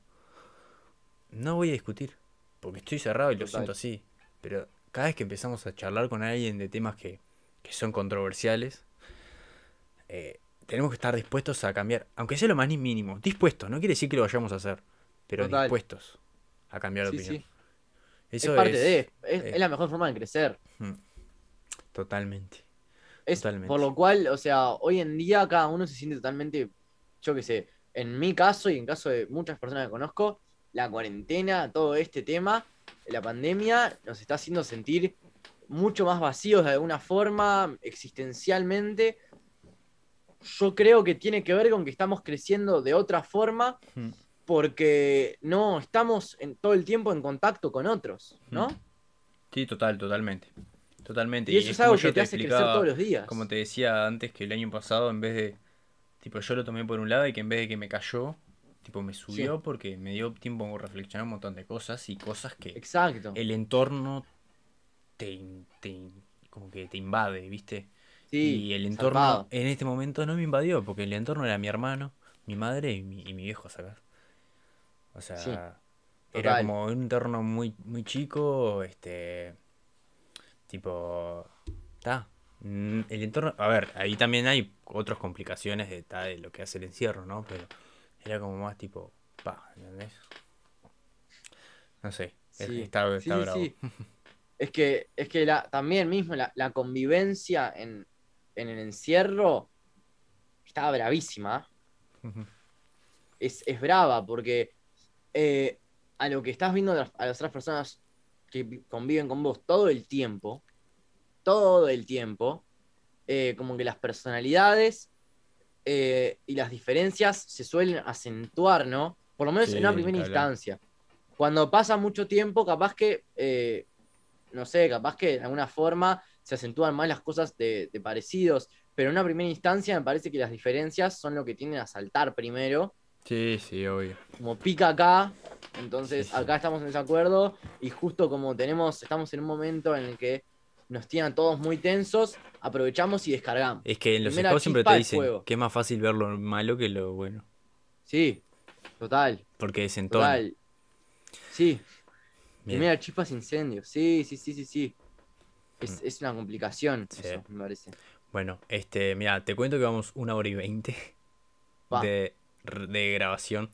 no voy a discutir. Porque estoy cerrado y lo siento así. Pero cada vez que empezamos a charlar con alguien de temas que, que son controversiales, eh, tenemos que estar dispuestos a cambiar, aunque sea lo más mínimo, dispuestos, no quiere decir que lo vayamos a hacer, pero dispuestos a cambiar de opinión. Eso es de, eh. es, la mejor forma de crecer. Mm. Totalmente. Por lo cual, o sea, hoy en día cada uno se siente totalmente, yo qué sé, en mi caso y en caso de muchas personas que conozco, la cuarentena, todo este tema, la pandemia, nos está haciendo sentir mucho más vacíos de alguna forma, existencialmente, yo creo que tiene que ver con que estamos creciendo de otra forma hmm. porque no estamos en, todo el tiempo en contacto con otros, hmm. ¿no? Sí, total, totalmente. Totalmente. Y eso es, algo que te, hace crecer todos los días. Como te decía antes, que el año pasado, en vez de. Tipo, yo lo tomé por un lado y que en vez de que me cayó, tipo, me subió porque me dio tiempo a reflexionar un montón de cosas y cosas que. Exacto. El entorno te, te como que te invade, ¿viste? y el entorno en este momento no me invadió, porque el entorno era mi hermano, mi madre y mi, viejo, ¿sabes? O sea, era como un entorno muy, muy chico, este, tipo, está. Mm, el entorno, a ver, ahí también hay otras complicaciones de, lo que hace el encierro, ¿no? Pero era como más tipo, pa, ¿entendés? No sé, está, sí, bravo. <laughs> Es que, es que también mismo la convivencia en, en el encierro estaba bravísima. es, brava porque eh, a lo que estás viendo a las otras personas que conviven con vos todo el tiempo, todo el tiempo, eh, como que las personalidades eh, y las diferencias se suelen acentuar, ¿no? Por lo menos en una primera instancia. Cuando pasa mucho tiempo, capaz que, no sé, capaz que de alguna forma se acentúan más las cosas de, parecidos, pero en una primera instancia me parece que las diferencias son lo que tienden a saltar primero. Sí, sí, obvio. Como pica acá, entonces acá estamos en desacuerdo y justo como tenemos, estamos en un momento en el que nos tienen todos muy tensos, aprovechamos y descargamos. Es que en los juegos siempre te dicen que es más fácil ver lo malo que lo bueno. Sí, total. Porque desentona. Total. Sí. Primera chispa incendio. Sí, sí, sí, sí, sí. Mm. Es, una complicación, eso, me parece. Bueno, este, mira, te cuento que vamos una hora y veinte <laughs> de, grabación.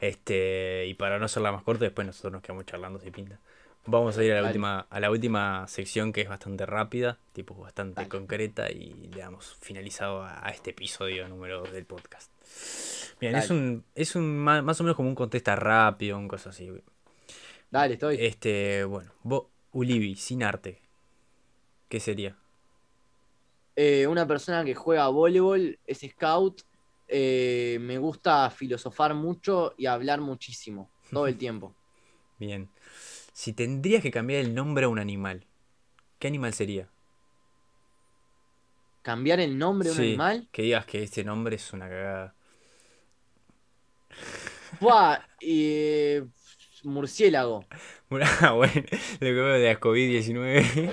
Este, y para no hacerla más corta, después nosotros nos quedamos charlando si pinta. Vamos a ir a la última, a la última sección que es bastante rápida, tipo bastante concreta, y le damos finalizado a, este episodio número del podcast. Bien, es un, es un más o menos como un contesta rápido, un cosa así. Dale, estoy. Este, bueno, vos, Ulibi, sin arte, ¿Qué sería? Eh, una persona que juega voleibol, es scout, eh, me gusta filosofar mucho y hablar muchísimo, todo el <laughs> tiempo. Bien. Si tendrías que cambiar el nombre a un animal, ¿qué animal sería? ¿Cambiar el nombre a un animal? Que digas que este nombre es una cagada. Buah, <laughs> eh, murciélago. <laughs> bueno, lo que veo de COVID-19.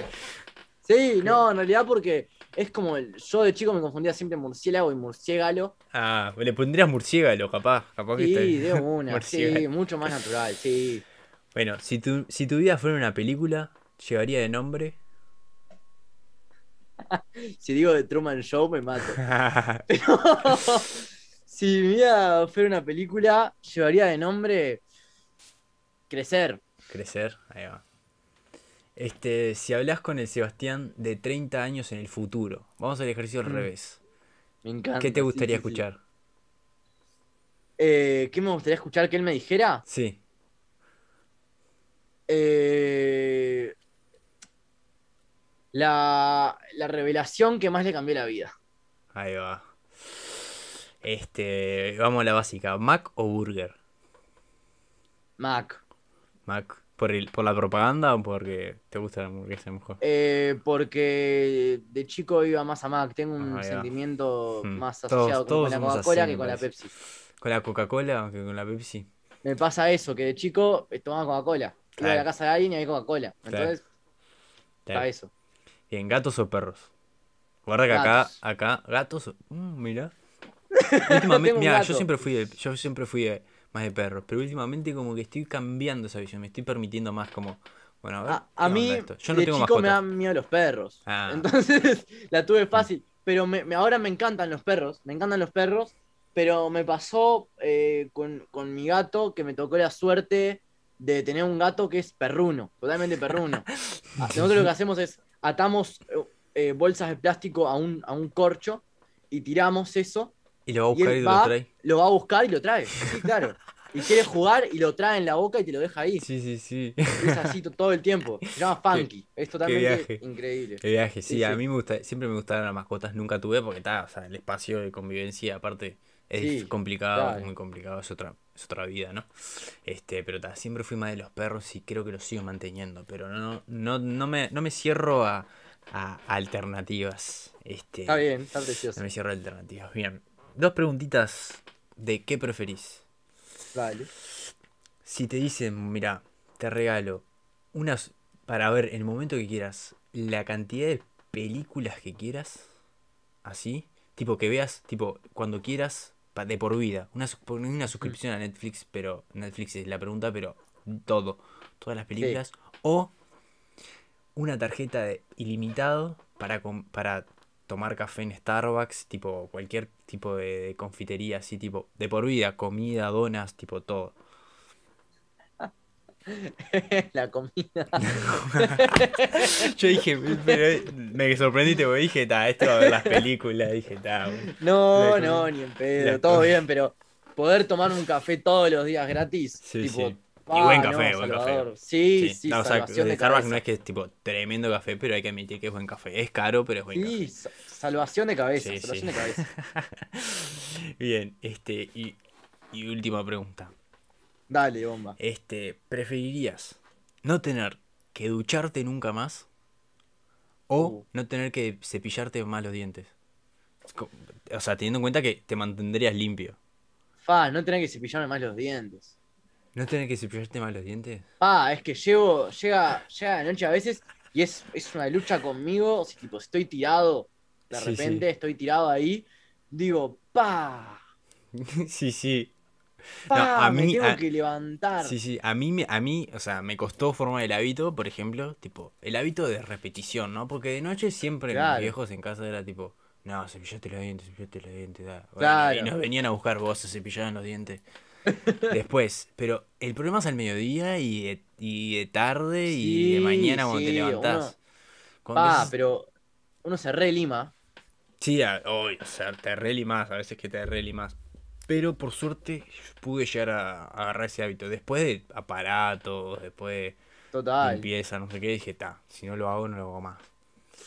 Sí, no, en realidad porque es como el, yo de chico me confundía siempre murciélago y murciégalo. Ah, le pondrías murciégalo, capaz. capaz sí, de <laughs> una, sí, mucho más natural, sí. Bueno, si tu, si tu vida fuera una película, ¿llevaría de nombre? <laughs> si digo de Truman Show, me mato. <laughs> si mi vida fuera una película, llevaría de nombre Crecer. Crecer, ahí va. Este, si hablas con el Sebastián de 30 años en el futuro, vamos al ejercicio al mm. revés. Me encanta. ¿Qué te gustaría escuchar? Eh, ¿Qué me gustaría escuchar que él me dijera? Sí. Eh, la, la revelación que más le cambió la vida. Ahí va. Este, vamos a la básica. ¿Mac o burger? Mac. Mac. ¿Por, el, ¿Por la propaganda o porque te gusta la hamburguesa mejor? Eh, porque de chico iba más a Mac. Tengo un ah, sentimiento hmm. más asociado con, la Coca-Cola que con la Pepsi. ¿Con la Coca-Cola o que con la Pepsi? Me pasa eso, que de chico eh, tomaba Coca-Cola. Iba a la casa de alguien y había Coca-Cola. Entonces, para eso. ¿En gatos o perros? Guarda que acá, acá, gatos. mira. Mm, mira, <laughs> yo siempre fui yo siempre fui de, más de perros. Pero últimamente como que estoy cambiando esa visión, me estoy permitiendo más como... Bueno, a, a mí Yo no de chico me dan miedo los perros. Ah. Entonces <laughs> la tuve mm. fácil. Pero me, ahora me encantan los perros, me encantan los perros. Pero me pasó eh, con, con mi gato que me tocó la suerte de tener un gato que es perruno, totalmente perruno. <laughs> Ah, nosotros lo que hacemos es atamos eh, eh, bolsas de plástico a un, a un corcho y tiramos eso y lo va a buscar y, lo trae. Lo va a buscar y lo trae. Sí, <laughs> claro. Y quiere jugar y lo trae en la boca y te lo deja ahí. Sí, sí, sí. Es así todo el tiempo. <laughs> Se llama Funky. es totalmente increíble. viaje, sí, a mí siempre me gustaron las mascotas, nunca tuve porque está, o sea, el espacio de convivencia aparte es complicado, es muy complicado, es otra, es otra vida, ¿no? Este, pero siempre fui más de los perros y creo que los sigo manteniendo, pero no, no, no, me, no me cierro a, alternativas. Este, está bien, está precioso. No me cierro a alternativas, bien dos preguntitas de qué preferís. Vale. Si te dicen, mira, te regalo unas para ver en el momento que quieras, la cantidad de películas que quieras, así, tipo que veas, tipo cuando quieras, de por vida. Una, una suscripción a Netflix, pero Netflix es la pregunta, pero todo, todas las películas. O una tarjeta de ilimitado para, para tomar café en Starbucks, tipo cualquier tipo de, confitería, así tipo de por vida, comida, donas, tipo todo. <laughs> La comida. <laughs> Yo dije, me sorprendiste porque dije, está, esto de las películas. Dije, está. No, no, ni en pedo. Todo bien, pero poder tomar un café todos los días gratis, tipo, y buen ah, café, buen café. Sí, sí, sí de Starbucks no es que es tipo tremendo café, pero hay que admitir que es buen café. Es caro, pero es buen sí, Salvación de cabeza, salvación de cabeza. <laughs> Bien, este, y, última pregunta. Dale, bomba. Este, ¿preferirías no tener que ducharte nunca más? O uh. no tener que cepillarte más los dientes. O sea, teniendo en cuenta que te mantendrías limpio. Fa, no tener que cepillarme más los dientes. ¿No tenés que cepillarte mal los dientes? Ah, es que llevo llega, llega noche a veces y es, es una lucha conmigo. O sea, tipo, estoy tirado, de repente estoy tirado ahí, digo, pa. <laughs> sí, sí. No, a mí, me tengo que levantar. Sí, sí, a mí, a mí, o sea, me costó formar el hábito, por ejemplo, tipo, el hábito de repetición, ¿no? Porque de noche siempre los viejos en casa era tipo, no, cepillate los dientes, cepillaste los dientes, da. Y nos venían a buscar vos, se cepillaban los dientes. Después, pero el problema es al mediodía y de, y tarde y de mañana cuando te levantás. Ah, pero uno se re lima. Sí, hoy o sea, te re a veces que te re Pero por suerte pude llegar a, agarrar ese hábito. Después de aparatos, después de limpieza, no sé qué, dije, está, si no lo hago, no lo hago más.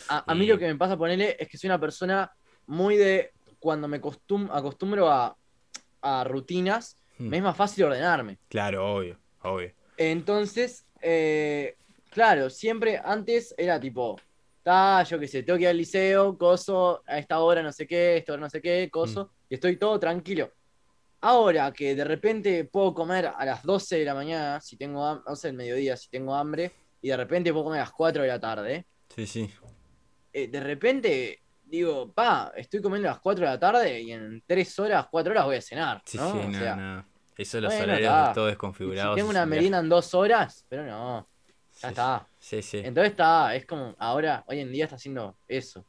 A, mí lo eh. que me pasa, ponerle, es que soy una persona muy de cuando me acostumbro a, a rutinas, Mm. Me es más fácil ordenarme. Claro, obvio, obvio. Entonces, eh, claro, siempre antes era tipo, yo qué sé, tengo que ir al liceo, coso, a esta hora no sé qué, a esta hora no sé qué, coso, mm. y estoy todo tranquilo. Ahora que de repente puedo comer a las 12 de la mañana, si tengo hambre, el mediodía, si tengo hambre, y de repente puedo comer a las 4 de la tarde. Sí, sí. Eh, de repente digo, pa, estoy comiendo a las 4 de la tarde y en 3 horas, 4 horas voy a cenar. Sí, sí, o no, no. Eso los horarios todo desconfigurados. tengo una merienda en 2 horas, pero no. Ya está. Sí, sí. Entonces está, es como, ahora, hoy en día está haciendo eso.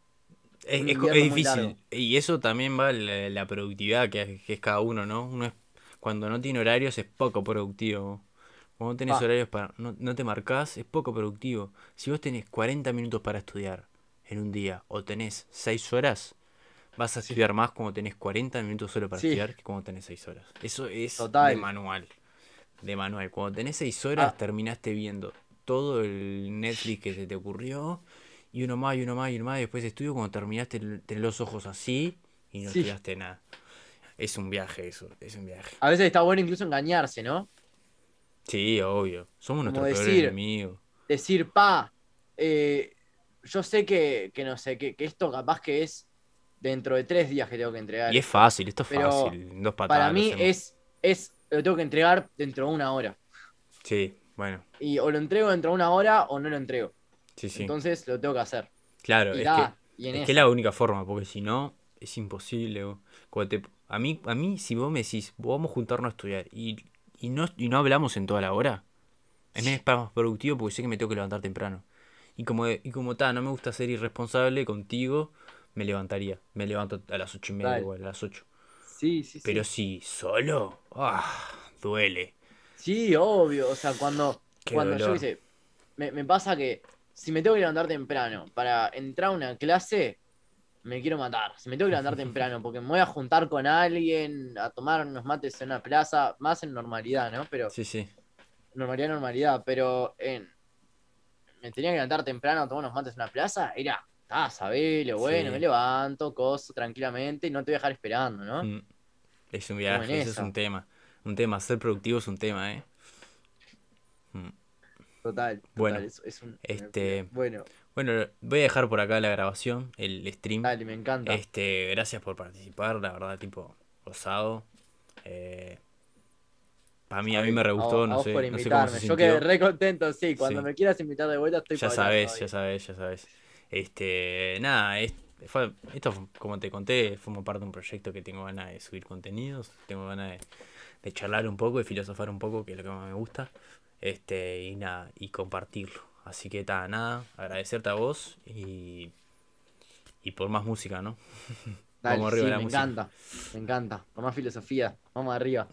Es, difícil. Y eso también va la, productividad que, es cada uno, ¿no? Uno es, cuando no tiene horarios es poco productivo. Cuando no tenés ah. horarios para. No, no te marcás, es poco productivo. Si vos tenés 40 minutos para estudiar, en un día o tenés seis horas, vas a estudiar más como tenés 40 minutos solo para estudiar que como tenés seis horas. Eso es de manual. De manual. Cuando tenés seis horas, ah. terminaste viendo todo el Netflix que se te ocurrió. Y uno más, y uno más, y uno más. después de estudio, cuando terminaste, tenés los ojos así y no tiraste estudiaste nada. Es un viaje eso, es un viaje. A veces está bueno incluso engañarse, ¿no? Sí, obvio. Somos nuestros peores enemigos. Decir, pa, eh, yo sé que, no sé, que, que, esto capaz que es dentro de tres días que tengo que entregar. Y es fácil, esto es fácil. Dos patadas, para mí es, es, lo tengo que entregar dentro de una hora. Sí, bueno. Y o lo entrego dentro de una hora o no lo entrego. Sí, sí. Entonces lo tengo que hacer. Claro, es, que, es la única forma, porque si no, es imposible. a, mí, a mí, si vos me decís, vamos a juntarnos a estudiar y, no, hablamos en toda la hora, es más productivo porque sé que me tengo que levantar temprano. Y como, y como no me gusta ser irresponsable contigo, me levantaría. Me levanto a las ocho y media, igual, a las ocho. Sí, sí, sí. Pero si solo, ah, duele. Sí, obvio. O sea, cuando, cuando yo hice, me, pasa que si me tengo que levantar temprano para entrar a una clase, me quiero matar. Si me tengo que levantar <laughs> temprano porque me voy a juntar con alguien, a tomar unos mates en una plaza, más en normalidad, ¿no? Pero. Sí, sí. Normalidad, normalidad. Pero en, me tenía que levantar temprano todos tomar unos mates en una plaza, era, ah, lo bueno, me levanto, coso tranquilamente y no te voy a dejar esperando, ¿no? Mm, es un viaje, eso es un tema. Un tema, ser productivo es un tema, ¿eh? Mm. Total, total bueno, es, un, este, bueno. bueno, voy a dejar por acá la grabación, el stream. Dale, me encanta. Este, gracias por participar, la verdad, tipo, osado. Eh, para mí, a mí me re gustó, no, sé. Yo quedé re contento, sí. Cuando me quieras invitar de vuelta, estoy Ya sabes, ya sabes, ya sabes. Este, nada, esto, como te conté, forma parte de un proyecto que tengo ganas de subir contenidos, tengo ganas de, charlar un poco, de filosofar un poco, que es lo que más me gusta. Este, y nada, y compartirlo. Así que ta, nada, agradecerte a vos y, por más música, ¿no? <laughs> Dale, arriba me encanta, me encanta. Por más filosofía, vamos arriba.